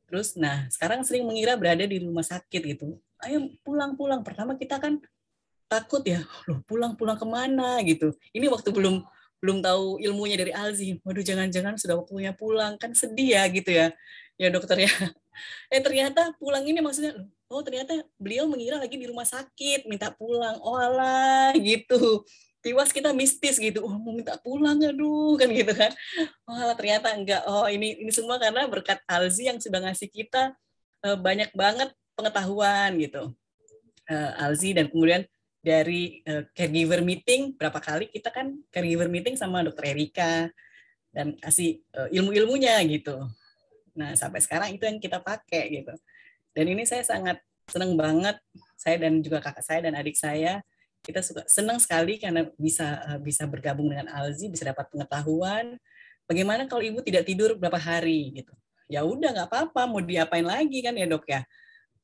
Terus nah sekarang sering mengira berada di rumah sakit gitu. Ayo pulang-pulang. Pertama kita kan takut ya loh pulang pulang kemana gitu ini waktu belum belum tahu ilmunya dari Alzi waduh jangan-jangan sudah waktunya pulang kan sedih ya gitu ya ya dokter ya *laughs* eh ternyata pulang ini maksudnya oh ternyata beliau mengira lagi di rumah sakit minta pulang oh alah gitu tiwas kita mistis gitu oh mau minta pulang aduh kan gitu kan oh alah, ternyata enggak oh ini ini semua karena berkat Alzi yang sudah ngasih kita eh, banyak banget pengetahuan gitu eh, Alzi dan kemudian dari uh, caregiver meeting berapa kali kita kan caregiver meeting sama dokter Erika dan kasih uh, ilmu-ilmunya gitu. Nah sampai sekarang itu yang kita pakai gitu. Dan ini saya sangat senang banget saya dan juga kakak saya dan adik saya kita suka senang sekali karena bisa uh, bisa bergabung dengan Alzi bisa dapat pengetahuan bagaimana kalau ibu tidak tidur berapa hari gitu. Ya udah nggak apa-apa mau diapain lagi kan ya dok ya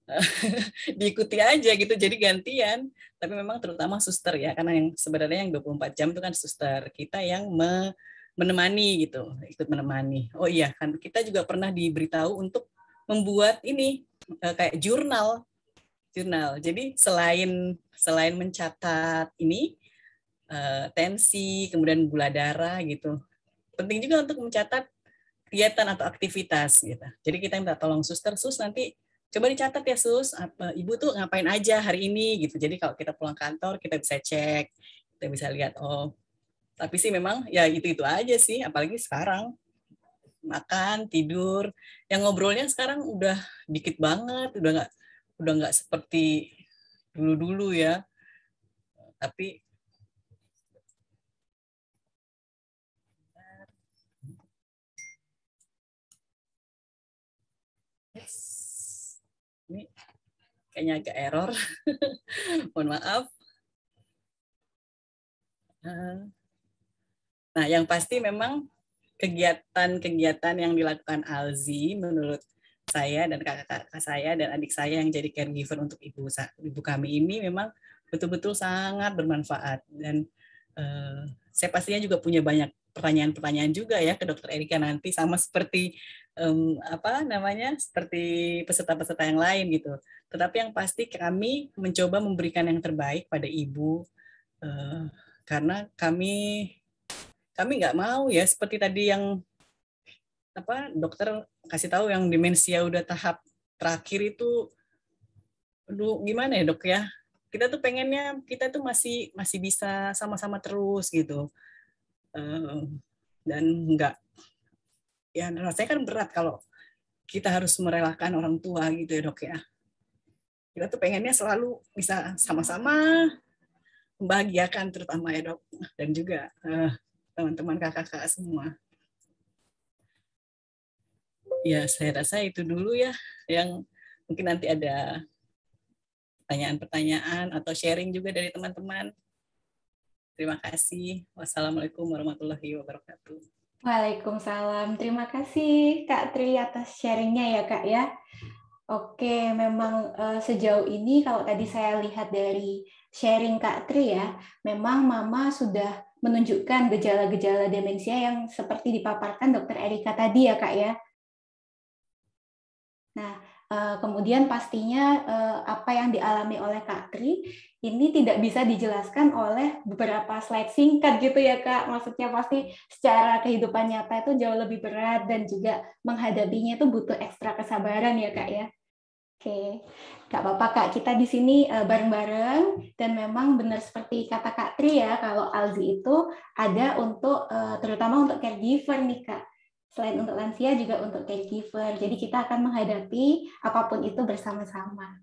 *laughs* diikuti aja gitu jadi gantian tapi memang terutama suster ya karena yang sebenarnya yang 24 jam itu kan suster kita yang me menemani gitu ikut menemani oh iya kan kita juga pernah diberitahu untuk membuat ini e, kayak jurnal jurnal jadi selain selain mencatat ini e, tensi kemudian gula darah gitu penting juga untuk mencatat kegiatan atau aktivitas gitu jadi kita minta tolong suster sus nanti coba dicatat ya sus apa eh, ibu tuh ngapain aja hari ini gitu jadi kalau kita pulang kantor kita bisa cek kita bisa lihat oh tapi sih memang ya itu itu aja sih apalagi sekarang makan tidur yang ngobrolnya sekarang udah dikit banget udah nggak udah nggak seperti dulu dulu ya tapi Kayaknya agak error. *laughs* Mohon maaf. Eh. Nah, yang pasti memang kegiatan-kegiatan yang dilakukan Alzi menurut saya dan kakak-kakak saya dan adik saya yang jadi caregiver untuk ibu ibu kami ini memang betul-betul sangat bermanfaat dan uh, saya pastinya juga punya banyak pertanyaan-pertanyaan juga ya ke dokter Erika nanti sama seperti um, apa namanya seperti peserta-peserta yang lain gitu. Tetapi yang pasti kami mencoba memberikan yang terbaik pada ibu uh, karena kami kami nggak mau ya seperti tadi yang apa dokter kasih tahu yang demensia udah tahap terakhir itu aduh gimana ya dok ya kita tuh pengennya kita tuh masih masih bisa sama-sama terus gitu Eh, dan nggak ya rasanya kan berat kalau kita harus merelakan orang tua gitu ya dok ya kita tuh pengennya selalu bisa sama-sama membahagiakan terutama ya dok dan juga teman eh, teman-teman kakak-kakak semua ya saya rasa itu dulu ya yang mungkin nanti ada pertanyaan-pertanyaan atau sharing juga dari teman-teman Terima kasih. Wassalamualaikum warahmatullahi wabarakatuh. Waalaikumsalam. Terima kasih Kak Tri atas sharingnya ya Kak ya. Oke, memang uh, sejauh ini kalau tadi saya lihat dari sharing Kak Tri ya, memang Mama sudah menunjukkan gejala-gejala demensia yang seperti dipaparkan dokter Erika tadi ya Kak ya. Eh, kemudian pastinya eh, apa yang dialami oleh Kak Tri ini tidak bisa dijelaskan oleh beberapa slide singkat gitu ya Kak. Maksudnya pasti secara kehidupan nyata itu jauh lebih berat dan juga menghadapinya itu butuh ekstra kesabaran ya Kak ya. Oke, nggak apa-apa Kak, kita di sini eh, bareng-bareng dan memang benar seperti kata Kak Tri ya, kalau Alzi itu ada untuk, terutama untuk caregiver nih Kak. Selain untuk lansia juga untuk caregiver. Jadi kita akan menghadapi apapun itu bersama-sama.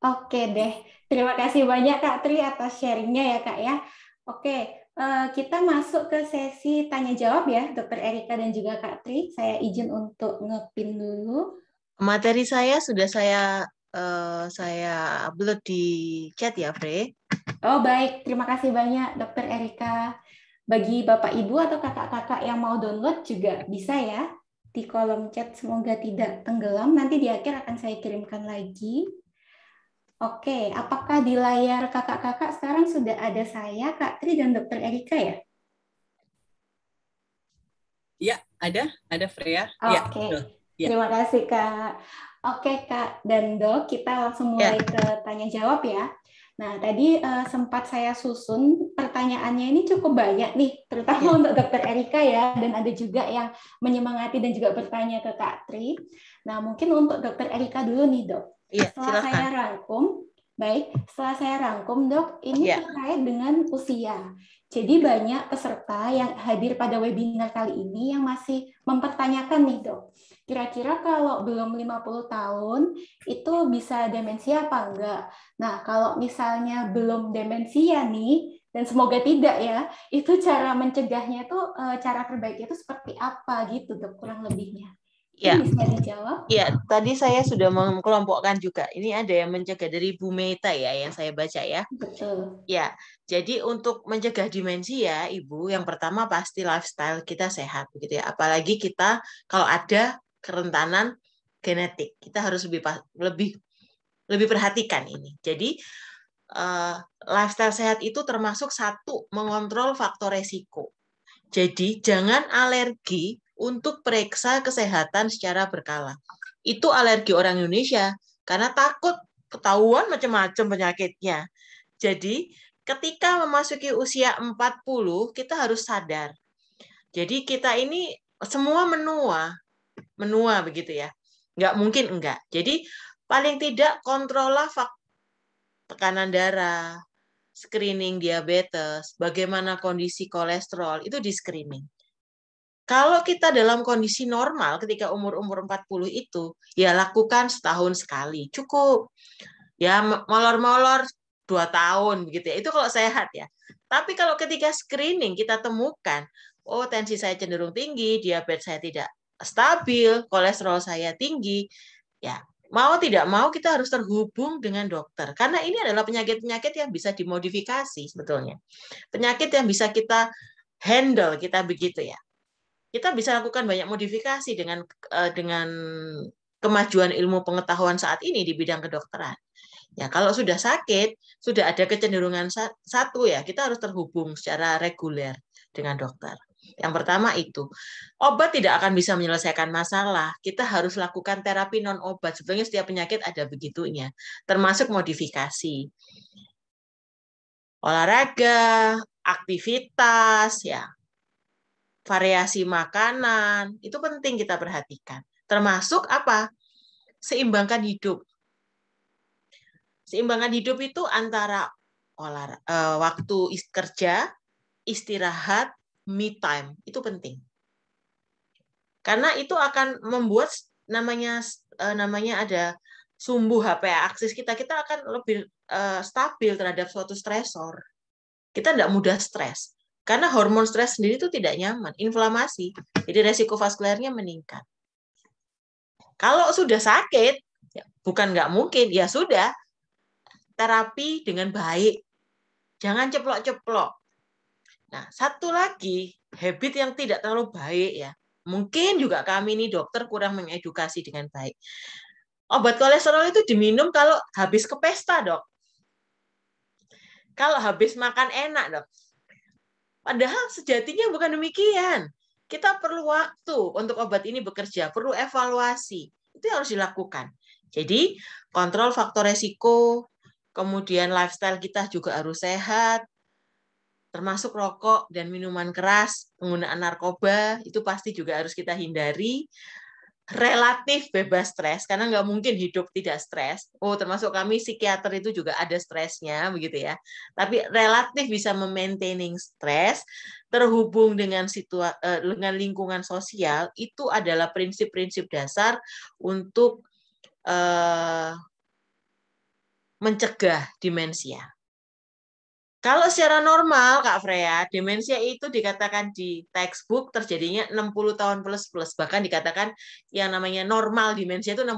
Oke deh. Terima kasih banyak Kak Tri atas sharingnya ya Kak ya. Oke, eh, kita masuk ke sesi tanya jawab ya Dokter Erika dan juga Kak Tri. Saya izin untuk ngepin dulu. Materi saya sudah saya eh, saya upload di chat ya, Fre. Oh baik, terima kasih banyak Dokter Erika. Bagi Bapak Ibu atau kakak-kakak yang mau download juga bisa ya di kolom chat. Semoga tidak tenggelam. Nanti di akhir akan saya kirimkan lagi. Oke, apakah di layar kakak-kakak sekarang sudah ada saya, Kak Tri dan Dokter Erika ya? Ya, ada, ada Freya. Ya, Oke. ya. Terima kasih, Kak. Oke, Kak dan Dok, kita langsung ya. mulai ya. ke tanya jawab ya. Nah, tadi uh, sempat saya susun pertanyaannya ini cukup banyak nih, terutama iya. untuk Dokter Erika ya, dan ada juga yang menyemangati dan juga bertanya ke Kak Tri. Nah, mungkin untuk Dokter Erika dulu nih, Dok. Iya, setelah silakan. saya rangkum, baik, setelah saya rangkum, Dok, ini yeah. terkait dengan usia. Jadi banyak peserta yang hadir pada webinar kali ini yang masih mempertanyakan nih dok, kira-kira kalau belum 50 tahun itu bisa demensia apa enggak? Nah kalau misalnya belum demensia nih, dan semoga tidak ya, itu cara mencegahnya itu eh, cara terbaiknya itu seperti apa gitu dok kurang lebihnya. Ya. Ya, tadi saya sudah mengkelompokkan juga. Ini ada yang mencegah dari Bu Meta ya yang saya baca ya. Betul. Ya. Jadi untuk mencegah ya, Ibu, yang pertama pasti lifestyle kita sehat gitu ya. Apalagi kita kalau ada kerentanan genetik, kita harus lebih lebih lebih perhatikan ini. Jadi uh, lifestyle sehat itu termasuk satu mengontrol faktor resiko. Jadi jangan alergi untuk periksa kesehatan secara berkala. Itu alergi orang Indonesia karena takut ketahuan macam-macam penyakitnya. Jadi, ketika memasuki usia 40, kita harus sadar. Jadi kita ini semua menua, menua begitu ya. Enggak mungkin enggak. Jadi paling tidak kontrollah tekanan darah, screening diabetes, bagaimana kondisi kolesterol, itu di screening. Kalau kita dalam kondisi normal ketika umur-umur 40 itu, ya lakukan setahun sekali, cukup. Ya molor-molor dua tahun gitu ya. Itu kalau sehat ya. Tapi kalau ketika screening kita temukan, oh tensi saya cenderung tinggi, diabetes saya tidak stabil, kolesterol saya tinggi, ya mau tidak mau kita harus terhubung dengan dokter karena ini adalah penyakit-penyakit yang bisa dimodifikasi sebetulnya penyakit yang bisa kita handle kita begitu ya kita bisa lakukan banyak modifikasi dengan eh, dengan kemajuan ilmu pengetahuan saat ini di bidang kedokteran. Ya, kalau sudah sakit, sudah ada kecenderungan satu ya, kita harus terhubung secara reguler dengan dokter. Yang pertama itu, obat tidak akan bisa menyelesaikan masalah. Kita harus lakukan terapi non obat. Sebetulnya setiap penyakit ada begitunya, termasuk modifikasi. Olahraga, aktivitas ya variasi makanan, itu penting kita perhatikan. Termasuk apa? Seimbangkan hidup. Seimbangkan hidup itu antara olah, eh, waktu kerja, istirahat, me time. Itu penting. Karena itu akan membuat namanya eh, namanya ada sumbu HPA aksis kita, kita akan lebih eh, stabil terhadap suatu stresor. Kita tidak mudah stres karena hormon stres sendiri itu tidak nyaman, inflamasi. Jadi resiko vaskulernya meningkat. Kalau sudah sakit, ya bukan nggak mungkin, ya sudah. Terapi dengan baik. Jangan ceplok-ceplok. Nah, satu lagi, habit yang tidak terlalu baik ya. Mungkin juga kami ini dokter kurang mengedukasi dengan baik. Obat kolesterol itu diminum kalau habis ke pesta, dok. Kalau habis makan enak, dok. Padahal sejatinya bukan demikian. Kita perlu waktu untuk obat ini bekerja, perlu evaluasi. Itu yang harus dilakukan. Jadi, kontrol faktor resiko, kemudian lifestyle kita juga harus sehat, termasuk rokok dan minuman keras, penggunaan narkoba, itu pasti juga harus kita hindari relatif bebas stres karena nggak mungkin hidup tidak stres. Oh, termasuk kami psikiater itu juga ada stresnya begitu ya. Tapi relatif bisa memaintaining stres terhubung dengan situa eh, dengan lingkungan sosial itu adalah prinsip-prinsip dasar untuk uh, mencegah demensia. Kalau secara normal, Kak Freya, demensia itu dikatakan di textbook terjadinya 60 tahun plus plus. Bahkan dikatakan yang namanya normal demensia itu 65.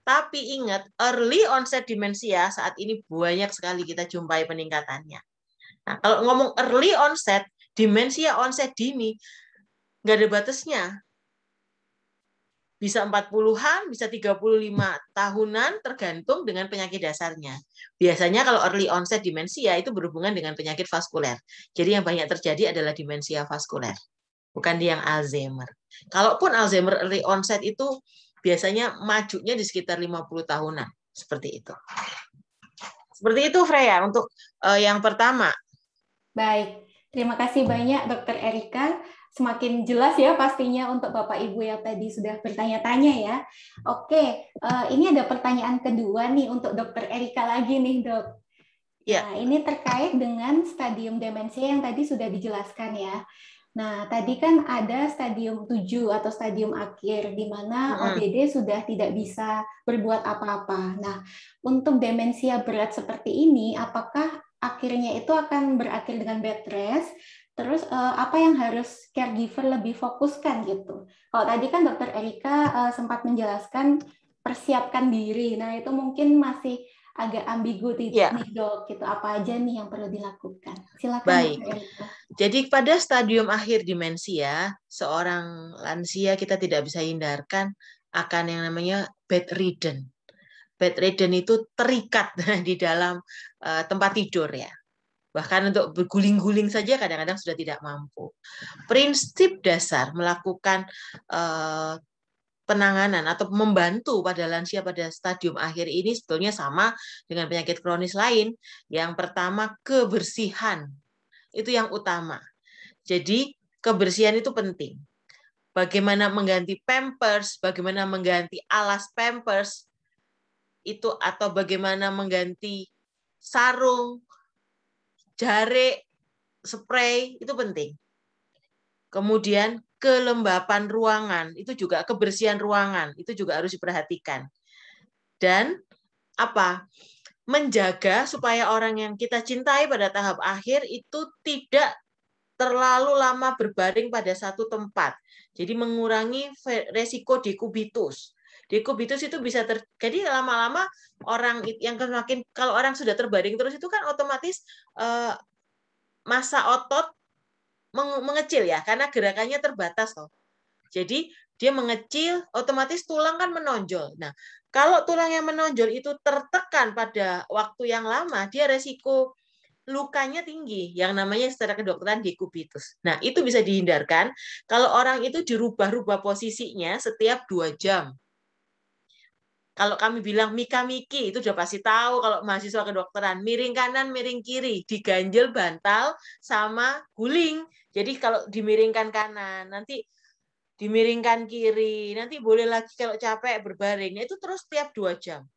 Tapi ingat, early onset demensia saat ini banyak sekali kita jumpai peningkatannya. Nah, kalau ngomong early onset, demensia onset dini, nggak ada batasnya bisa 40-an, bisa 35 tahunan tergantung dengan penyakit dasarnya. Biasanya kalau early onset demensia itu berhubungan dengan penyakit vaskuler. Jadi yang banyak terjadi adalah demensia vaskuler, bukan yang Alzheimer. Kalaupun Alzheimer early onset itu biasanya majunya di sekitar 50 tahunan, seperti itu. Seperti itu Freya untuk eh, yang pertama. Baik, terima kasih banyak Dokter Erika semakin jelas ya pastinya untuk Bapak Ibu yang tadi sudah bertanya-tanya ya. Oke, eh, ini ada pertanyaan kedua nih untuk Dokter Erika lagi nih dok. Ya. Nah, ini terkait dengan stadium demensia yang tadi sudah dijelaskan ya. Nah, tadi kan ada stadium 7 atau stadium akhir di mana hmm. ODD sudah tidak bisa berbuat apa-apa. Nah, untuk demensia berat seperti ini apakah akhirnya itu akan berakhir dengan bed rest Terus uh, apa yang harus caregiver lebih fokuskan gitu? Kalau tadi kan dokter Erika eh, sempat menjelaskan persiapkan diri. Nah itu mungkin masih agak ambigu tidak yeah. nih dok gitu apa aja nih yang perlu dilakukan silakan baik Erika. jadi pada stadium akhir demensia ya, seorang lansia kita tidak bisa hindarkan akan yang namanya bedridden bedridden itu terikat *laughs* di dalam eh, tempat tidur ya Bahkan untuk berguling-guling saja kadang-kadang sudah tidak mampu. Prinsip dasar melakukan uh, penanganan atau membantu pada lansia pada stadium akhir ini sebetulnya sama dengan penyakit kronis lain. Yang pertama kebersihan. Itu yang utama. Jadi kebersihan itu penting. Bagaimana mengganti pampers, bagaimana mengganti alas pampers itu atau bagaimana mengganti sarung jari spray itu penting. Kemudian kelembapan ruangan, itu juga kebersihan ruangan, itu juga harus diperhatikan. Dan apa? Menjaga supaya orang yang kita cintai pada tahap akhir itu tidak terlalu lama berbaring pada satu tempat. Jadi mengurangi resiko dekubitus dekubitus itu bisa ter jadi lama-lama orang yang semakin kalau orang sudah terbaring terus itu kan otomatis uh, masa otot mengecil ya karena gerakannya terbatas loh. Jadi dia mengecil, otomatis tulang kan menonjol. Nah, kalau tulang yang menonjol itu tertekan pada waktu yang lama, dia resiko lukanya tinggi, yang namanya secara kedokteran dekubitus. Nah, itu bisa dihindarkan kalau orang itu dirubah-rubah posisinya setiap dua jam. Kalau kami bilang Mika Miki itu sudah pasti tahu kalau mahasiswa kedokteran miring kanan miring kiri diganjel bantal sama guling. Jadi kalau dimiringkan kanan nanti dimiringkan kiri nanti boleh lagi kalau capek berbaring. Nah, itu terus tiap dua jam.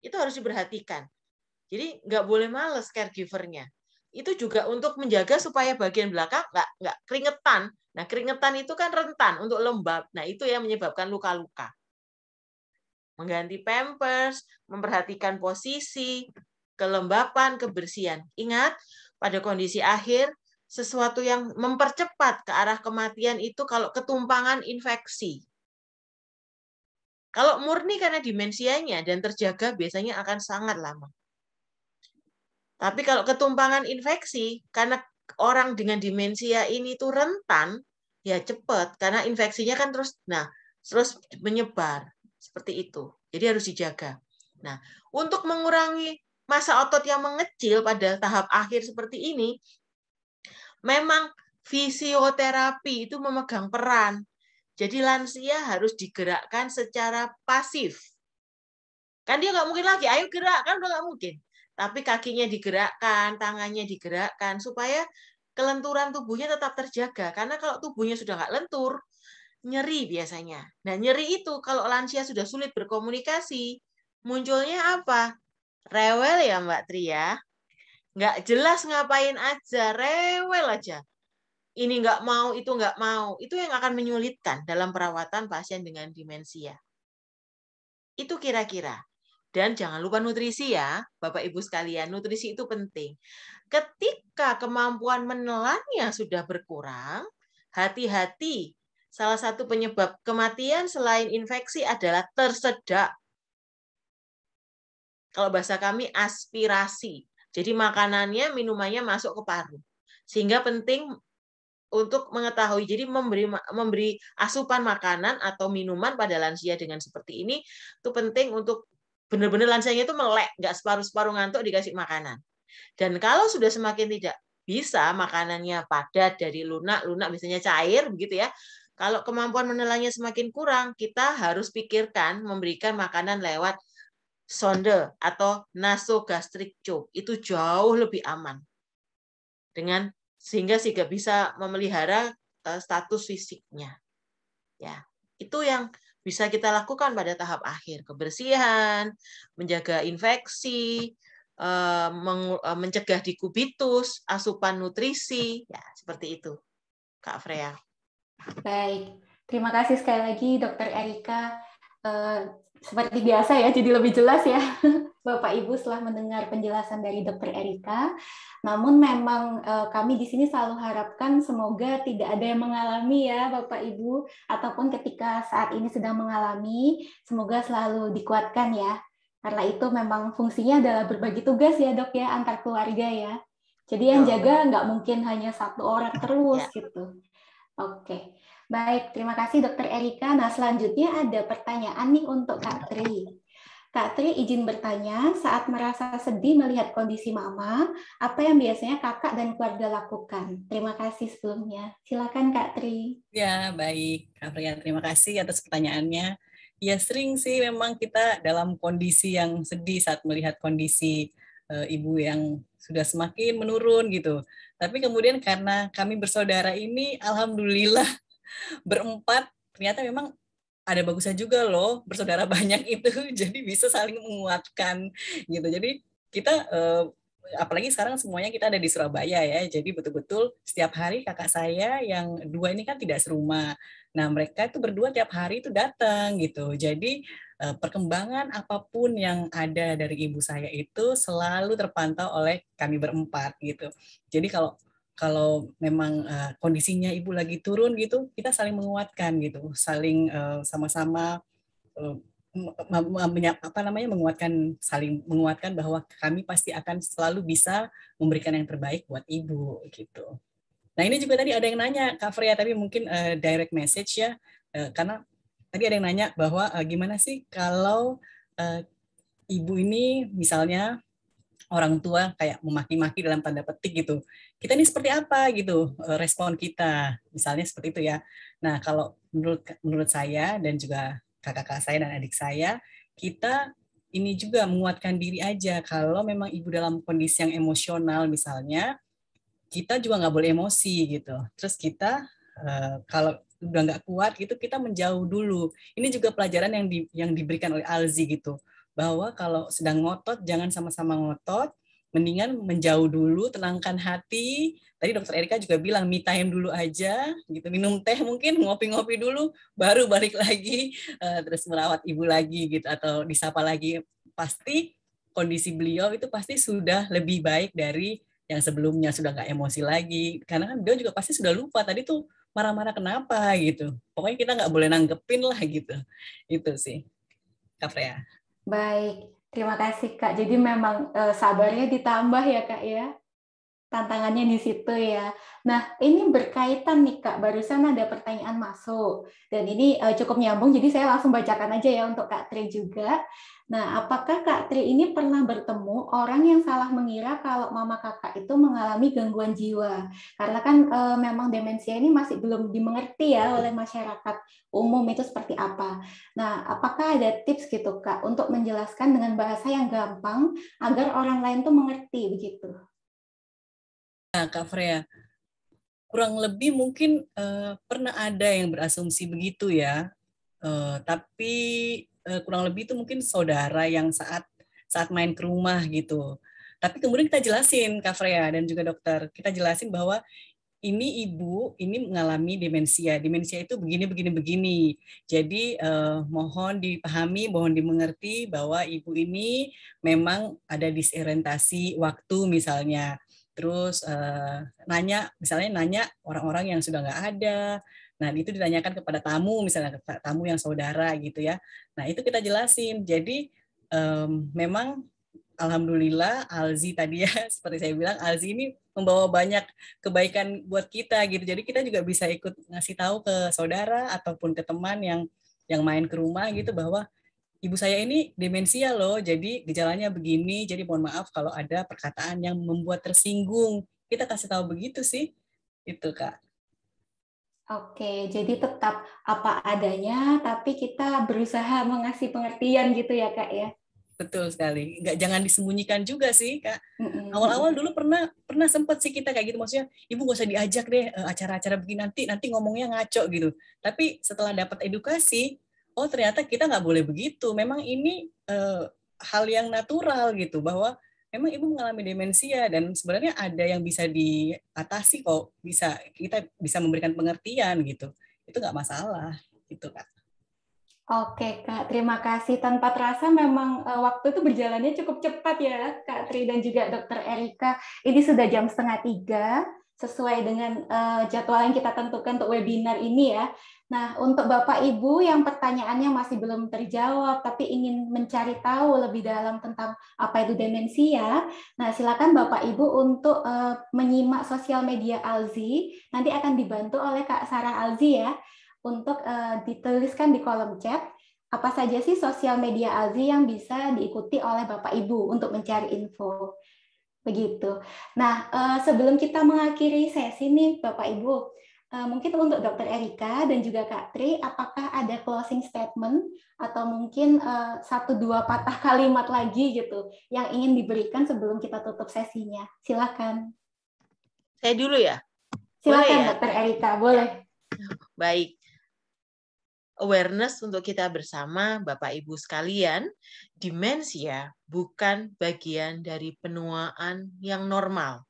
Itu harus diperhatikan. Jadi nggak boleh males caregivernya. Itu juga untuk menjaga supaya bagian belakang nggak nggak keringetan. Nah keringetan itu kan rentan untuk lembab. Nah itu yang menyebabkan luka-luka mengganti pampers, memperhatikan posisi, kelembapan, kebersihan. Ingat, pada kondisi akhir, sesuatu yang mempercepat ke arah kematian itu kalau ketumpangan infeksi. Kalau murni karena dimensianya dan terjaga biasanya akan sangat lama. Tapi kalau ketumpangan infeksi, karena orang dengan demensia ini tuh rentan, ya cepat karena infeksinya kan terus nah terus menyebar. Seperti itu. Jadi harus dijaga. Nah, untuk mengurangi masa otot yang mengecil pada tahap akhir seperti ini, memang fisioterapi itu memegang peran. Jadi lansia harus digerakkan secara pasif. Kan dia nggak mungkin lagi, ayo gerak, kan udah nggak mungkin. Tapi kakinya digerakkan, tangannya digerakkan, supaya kelenturan tubuhnya tetap terjaga. Karena kalau tubuhnya sudah nggak lentur, nyeri biasanya. Nah, nyeri itu kalau lansia sudah sulit berkomunikasi, munculnya apa? Rewel ya Mbak Tri ya. Nggak jelas ngapain aja, rewel aja. Ini nggak mau, itu nggak mau. Itu yang akan menyulitkan dalam perawatan pasien dengan demensia. Itu kira-kira. Dan jangan lupa nutrisi ya, Bapak Ibu sekalian, nutrisi itu penting. Ketika kemampuan menelannya sudah berkurang, hati-hati salah satu penyebab kematian selain infeksi adalah tersedak. Kalau bahasa kami aspirasi. Jadi makanannya, minumannya masuk ke paru. Sehingga penting untuk mengetahui. Jadi memberi memberi asupan makanan atau minuman pada lansia dengan seperti ini itu penting untuk benar-benar lansianya itu melek, nggak separuh-separuh ngantuk dikasih makanan. Dan kalau sudah semakin tidak bisa makanannya padat dari lunak, lunak biasanya cair begitu ya. Kalau kemampuan menelannya semakin kurang, kita harus pikirkan memberikan makanan lewat sonde atau nasogastrik tube Itu jauh lebih aman. Dengan sehingga sehingga bisa memelihara eh, status fisiknya. Ya, itu yang bisa kita lakukan pada tahap akhir kebersihan, menjaga infeksi, eh, eh, mencegah dikubitus, asupan nutrisi, ya seperti itu, Kak Freya. Baik, terima kasih sekali lagi Dokter Erika. Eh, seperti biasa ya, jadi lebih jelas ya. *laughs* Bapak Ibu setelah mendengar penjelasan dari Dokter Erika, namun memang eh, kami di sini selalu harapkan semoga tidak ada yang mengalami ya Bapak Ibu ataupun ketika saat ini sedang mengalami, semoga selalu dikuatkan ya. Karena itu memang fungsinya adalah berbagi tugas ya dok ya antar keluarga ya. Jadi yang jaga nggak mungkin hanya satu orang *laughs* terus ya. gitu. Oke, baik. Terima kasih Dokter Erika. Nah, selanjutnya ada pertanyaan nih untuk Kak Tri. Kak Tri izin bertanya, saat merasa sedih melihat kondisi mama, apa yang biasanya kakak dan keluarga lakukan? Terima kasih sebelumnya. Silakan Kak Tri. Ya, baik. Kak Tri, terima kasih atas pertanyaannya. Ya, sering sih memang kita dalam kondisi yang sedih saat melihat kondisi e, ibu yang sudah semakin menurun gitu. Tapi kemudian karena kami bersaudara ini, alhamdulillah *laughs* berempat ternyata memang ada bagusnya juga loh bersaudara *laughs* banyak itu jadi bisa saling menguatkan gitu jadi kita eh, apalagi sekarang semuanya kita ada di Surabaya ya jadi betul-betul setiap hari kakak saya yang dua ini kan tidak serumah nah mereka itu berdua tiap hari itu datang gitu jadi Eh, perkembangan apapun yang ada dari ibu saya itu selalu terpantau oleh kami berempat gitu. Jadi kalau kalau memang uh, kondisinya ibu lagi turun gitu, kita saling menguatkan gitu, saling eh, sama-sama uh, uh, apa namanya menguatkan saling menguatkan bahwa kami pasti akan selalu bisa memberikan yang terbaik buat ibu gitu. Nah ini juga tadi ada yang nanya Kak Freya, tapi mungkin uh, direct message ya, uh, karena tadi ada yang nanya bahwa uh, gimana sih kalau uh, ibu ini misalnya orang tua kayak memaki-maki dalam tanda petik gitu. Kita ini seperti apa gitu eh, respon kita. Misalnya seperti itu ya. Nah, kalau menurut menurut saya dan juga kakak-kakak saya dan adik saya, kita ini juga menguatkan diri aja kalau memang ibu dalam kondisi yang emosional misalnya kita juga nggak boleh emosi gitu terus kita kalau udah nggak kuat gitu kita menjauh dulu ini juga pelajaran yang di, yang diberikan oleh Alzi gitu bahwa kalau sedang ngotot jangan sama-sama ngotot mendingan menjauh dulu tenangkan hati tadi dokter Erika juga bilang me time dulu aja gitu minum teh mungkin ngopi-ngopi dulu baru balik *laughs* lagi uh, terus merawat ibu lagi gitu atau disapa lagi pasti kondisi beliau itu pasti sudah lebih baik dari yang sebelumnya sudah nggak emosi lagi karena kan beliau juga pasti sudah lupa tadi tuh marah-marah kenapa gitu pokoknya kita nggak boleh nanggepin lah gitu itu sih kak Freya baik terima kasih kak jadi memang eh, sabarnya ditambah ya kak ya tantangannya di situ ya. Nah, ini berkaitan nih Kak, barusan ada pertanyaan masuk. Dan ini uh, cukup nyambung, jadi saya langsung bacakan aja ya untuk Kak Tri juga. Nah, apakah Kak Tri ini pernah bertemu orang yang salah mengira kalau mama kakak itu mengalami gangguan jiwa? Karena kan uh, memang demensia ini masih belum dimengerti ya oleh masyarakat umum itu seperti apa. Nah, apakah ada tips gitu Kak untuk menjelaskan dengan bahasa yang gampang agar orang lain tuh mengerti begitu? Kak Freya. Kurang lebih mungkin uh, pernah ada yang berasumsi begitu ya. Uh, tapi uh, kurang lebih itu mungkin saudara yang saat saat main ke rumah gitu. Tapi kemudian kita jelasin Kak Freya dan juga dokter, kita jelasin bahwa ini ibu ini mengalami demensia. Demensia itu begini begini begini. Jadi eh, mohon dipahami, mohon dimengerti bahwa ibu ini memang ada disorientasi waktu misalnya terus uh, nanya misalnya nanya orang-orang yang sudah nggak ada nah itu ditanyakan kepada tamu misalnya tamu yang saudara gitu ya nah itu kita jelasin jadi um, memang alhamdulillah Alzi tadi ya *laughs* seperti saya bilang Alzi ini membawa banyak kebaikan buat kita gitu. Jadi kita juga bisa ikut ngasih tahu ke saudara ataupun ke teman yang yang main ke rumah gitu bahwa ibu saya ini demensia loh, jadi gejalanya begini, jadi mohon maaf kalau ada perkataan yang membuat tersinggung. Kita kasih tahu begitu sih, itu kak. Oke, jadi tetap apa adanya, tapi kita berusaha mengasih pengertian gitu ya kak ya. Betul sekali. Nggak jangan disembunyikan juga sih, Kak. Awal-awal dulu pernah pernah sempat sih kita kayak gitu maksudnya, Ibu nggak usah diajak deh eh, acara-acara begini nanti nanti ngomongnya ngaco gitu. Tapi setelah dapat edukasi, oh ternyata kita nggak boleh begitu. Memang ini uh, hal yang natural gitu bahwa memang ibu mengalami demensia dan sebenarnya ada yang bisa diatasi kok bisa kita bisa memberikan pengertian gitu itu nggak masalah gitu kak. Oke kak, terima kasih. Tanpa terasa memang uh, waktu itu berjalannya cukup cepat ya kak Tri dan juga dokter Erika. Ini sudah jam setengah tiga sesuai dengan uh, jadwal yang kita tentukan untuk webinar ini ya. Nah, untuk Bapak Ibu yang pertanyaannya masih belum terjawab tapi ingin mencari tahu lebih dalam tentang apa itu demensia, nah silakan Bapak Ibu untuk uh, menyimak sosial media Alzi. Nanti akan dibantu oleh Kak Sarah Alzi ya untuk uh, dituliskan di kolom chat apa saja sih sosial media Alzi yang bisa diikuti oleh Bapak Ibu untuk mencari info. Begitu. Nah, uh, sebelum kita mengakhiri sesi nih Bapak Ibu, Eh, mungkin untuk Dokter Erika dan juga Kak Tri, apakah ada closing statement atau mungkin uh, satu dua patah *laughs* kalimat lagi gitu yang ingin diberikan sebelum kita tutup sesinya? Silakan. Saya dulu ya. Silakan boleh ya? Dr. Erika, boleh. Baik. Awareness untuk kita bersama Bapak Ibu sekalian, demensia bukan bagian dari penuaan yang normal.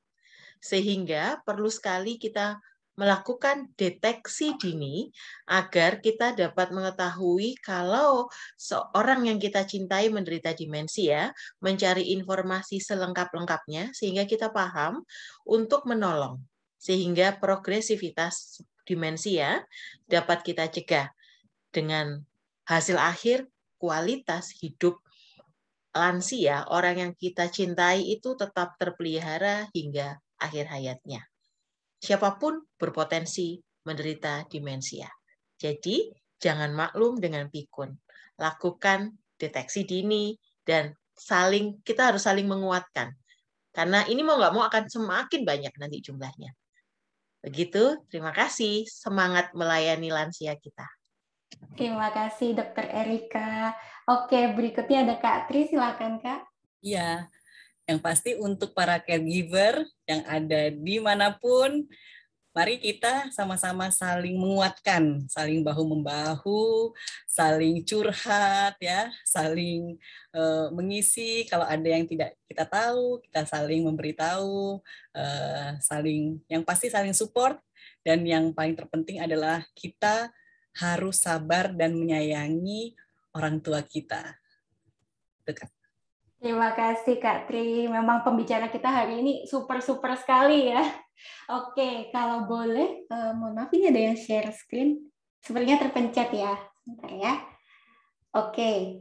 Sehingga perlu sekali kita melakukan deteksi dini agar kita dapat mengetahui kalau seorang yang kita cintai menderita dimensi ya, mencari informasi selengkap-lengkapnya sehingga kita paham untuk menolong sehingga progresivitas dimensi ya dapat kita cegah dengan hasil akhir kualitas hidup lansia, orang yang kita cintai itu tetap terpelihara hingga akhir hayatnya. Siapapun berpotensi menderita demensia. Jadi, jangan maklum dengan pikun. Lakukan deteksi dini dan saling kita harus saling menguatkan. Karena ini mau nggak mau akan semakin banyak nanti jumlahnya. Begitu, terima kasih. Semangat melayani lansia kita. Terima kasih Dokter Erika. Oke, berikutnya ada Kak Tri, silakan Kak. Iya, yang pasti untuk para caregiver yang ada di manapun mari kita sama-sama saling menguatkan, saling bahu-membahu, saling curhat, ya, saling uh, mengisi. Kalau ada yang tidak kita tahu, kita saling memberitahu, uh, saling yang pasti saling support. Dan yang paling terpenting adalah kita harus sabar dan menyayangi orang tua kita. Dekat. Terima kasih Kak Tri. Memang pembicara kita hari ini super-super sekali ya. Oke, kalau boleh, eh, mohon maaf ini ada yang share screen. Sepertinya terpencet ya. Bentar ya. Oke,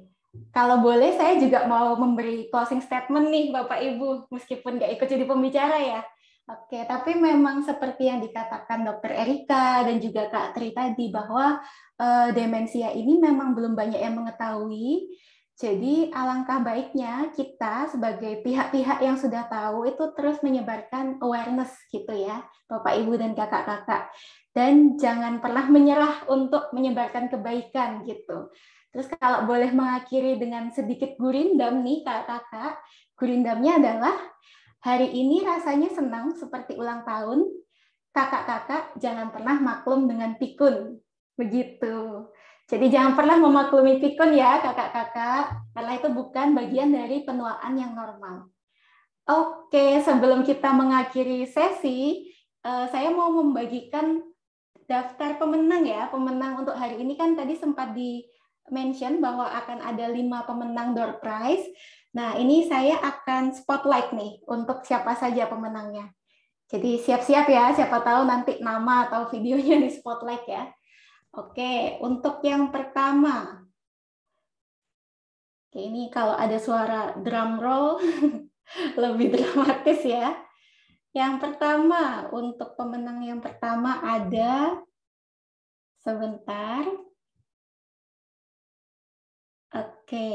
kalau boleh saya juga mau memberi closing statement nih Bapak Ibu, meskipun nggak ikut jadi pembicara ya. Oke, tapi memang seperti yang dikatakan Dokter Erika dan juga Kak Tri tadi bahwa eh, demensia ini memang belum banyak yang mengetahui jadi alangkah baiknya kita sebagai pihak-pihak yang sudah tahu itu terus menyebarkan awareness gitu ya, Bapak Ibu dan kakak-kakak. Dan jangan pernah menyerah untuk menyebarkan kebaikan gitu. Terus kalau boleh mengakhiri dengan sedikit gurindam nih kakak-kakak, gurindamnya adalah hari ini rasanya senang seperti ulang tahun, kakak-kakak jangan pernah maklum dengan pikun. Begitu. Jadi jangan pernah memaklumi pikun ya kakak-kakak, karena itu bukan bagian dari penuaan yang normal. Oke, sebelum kita mengakhiri sesi, eh, saya mau membagikan daftar pemenang ya. Pemenang untuk hari ini kan tadi sempat di mention bahwa akan ada lima pemenang door prize. Nah, ini saya akan spotlight nih untuk siapa saja pemenangnya. Jadi siap-siap ya, siapa tahu nanti nama atau videonya di spotlight ya. Oke, untuk yang pertama. Oke, ini kalau ada suara drum roll *laughs* lebih dramatis ya. Yang pertama, untuk pemenang yang pertama ada sebentar. Oke.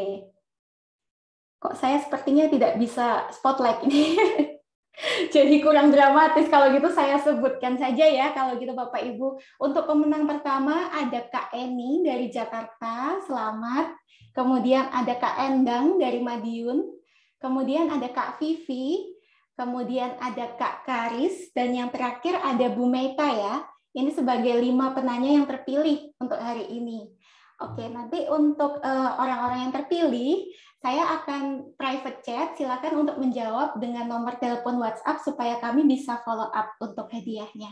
Kok saya sepertinya tidak bisa spotlight ini. *laughs* *laughs* Jadi kurang dramatis kalau gitu saya sebutkan saja ya kalau gitu Bapak Ibu. Untuk pemenang pertama ada Kak Eni dari Jakarta, selamat. Kemudian ada Kak Endang dari Madiun. Kemudian ada Kak Vivi, kemudian ada Kak Karis dan yang terakhir ada Bu Meta ya. Ini sebagai lima penanya yang terpilih untuk hari ini. Oke, nanti untuk eh, orang-orang uh, yang terpilih saya akan private chat, silakan untuk menjawab dengan nomor telepon WhatsApp supaya kami bisa follow up untuk hadiahnya.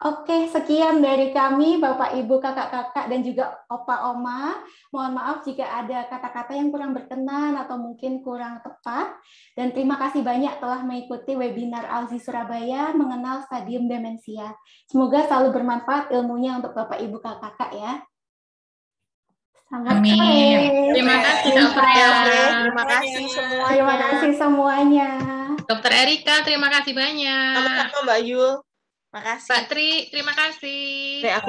Oke, sekian dari kami, Bapak, Ibu, Kakak-kakak, dan juga Opa, Oma. Mohon maaf jika ada kata-kata yang kurang berkenan atau mungkin kurang tepat. Dan terima kasih banyak telah mengikuti webinar Alzi Surabaya mengenal stadium demensia. Semoga selalu bermanfaat ilmunya untuk Bapak, Ibu, Kakak-kakak ya. Sangat Amin. Baik. Terima kasih Dokter Elfre. Terima kasih semua. Terima kasih semuanya. Dokter Erika, terima kasih banyak. Sama-sama Mbak Yul. Makasih. Mbak Tri, terima kasih. Tri, aku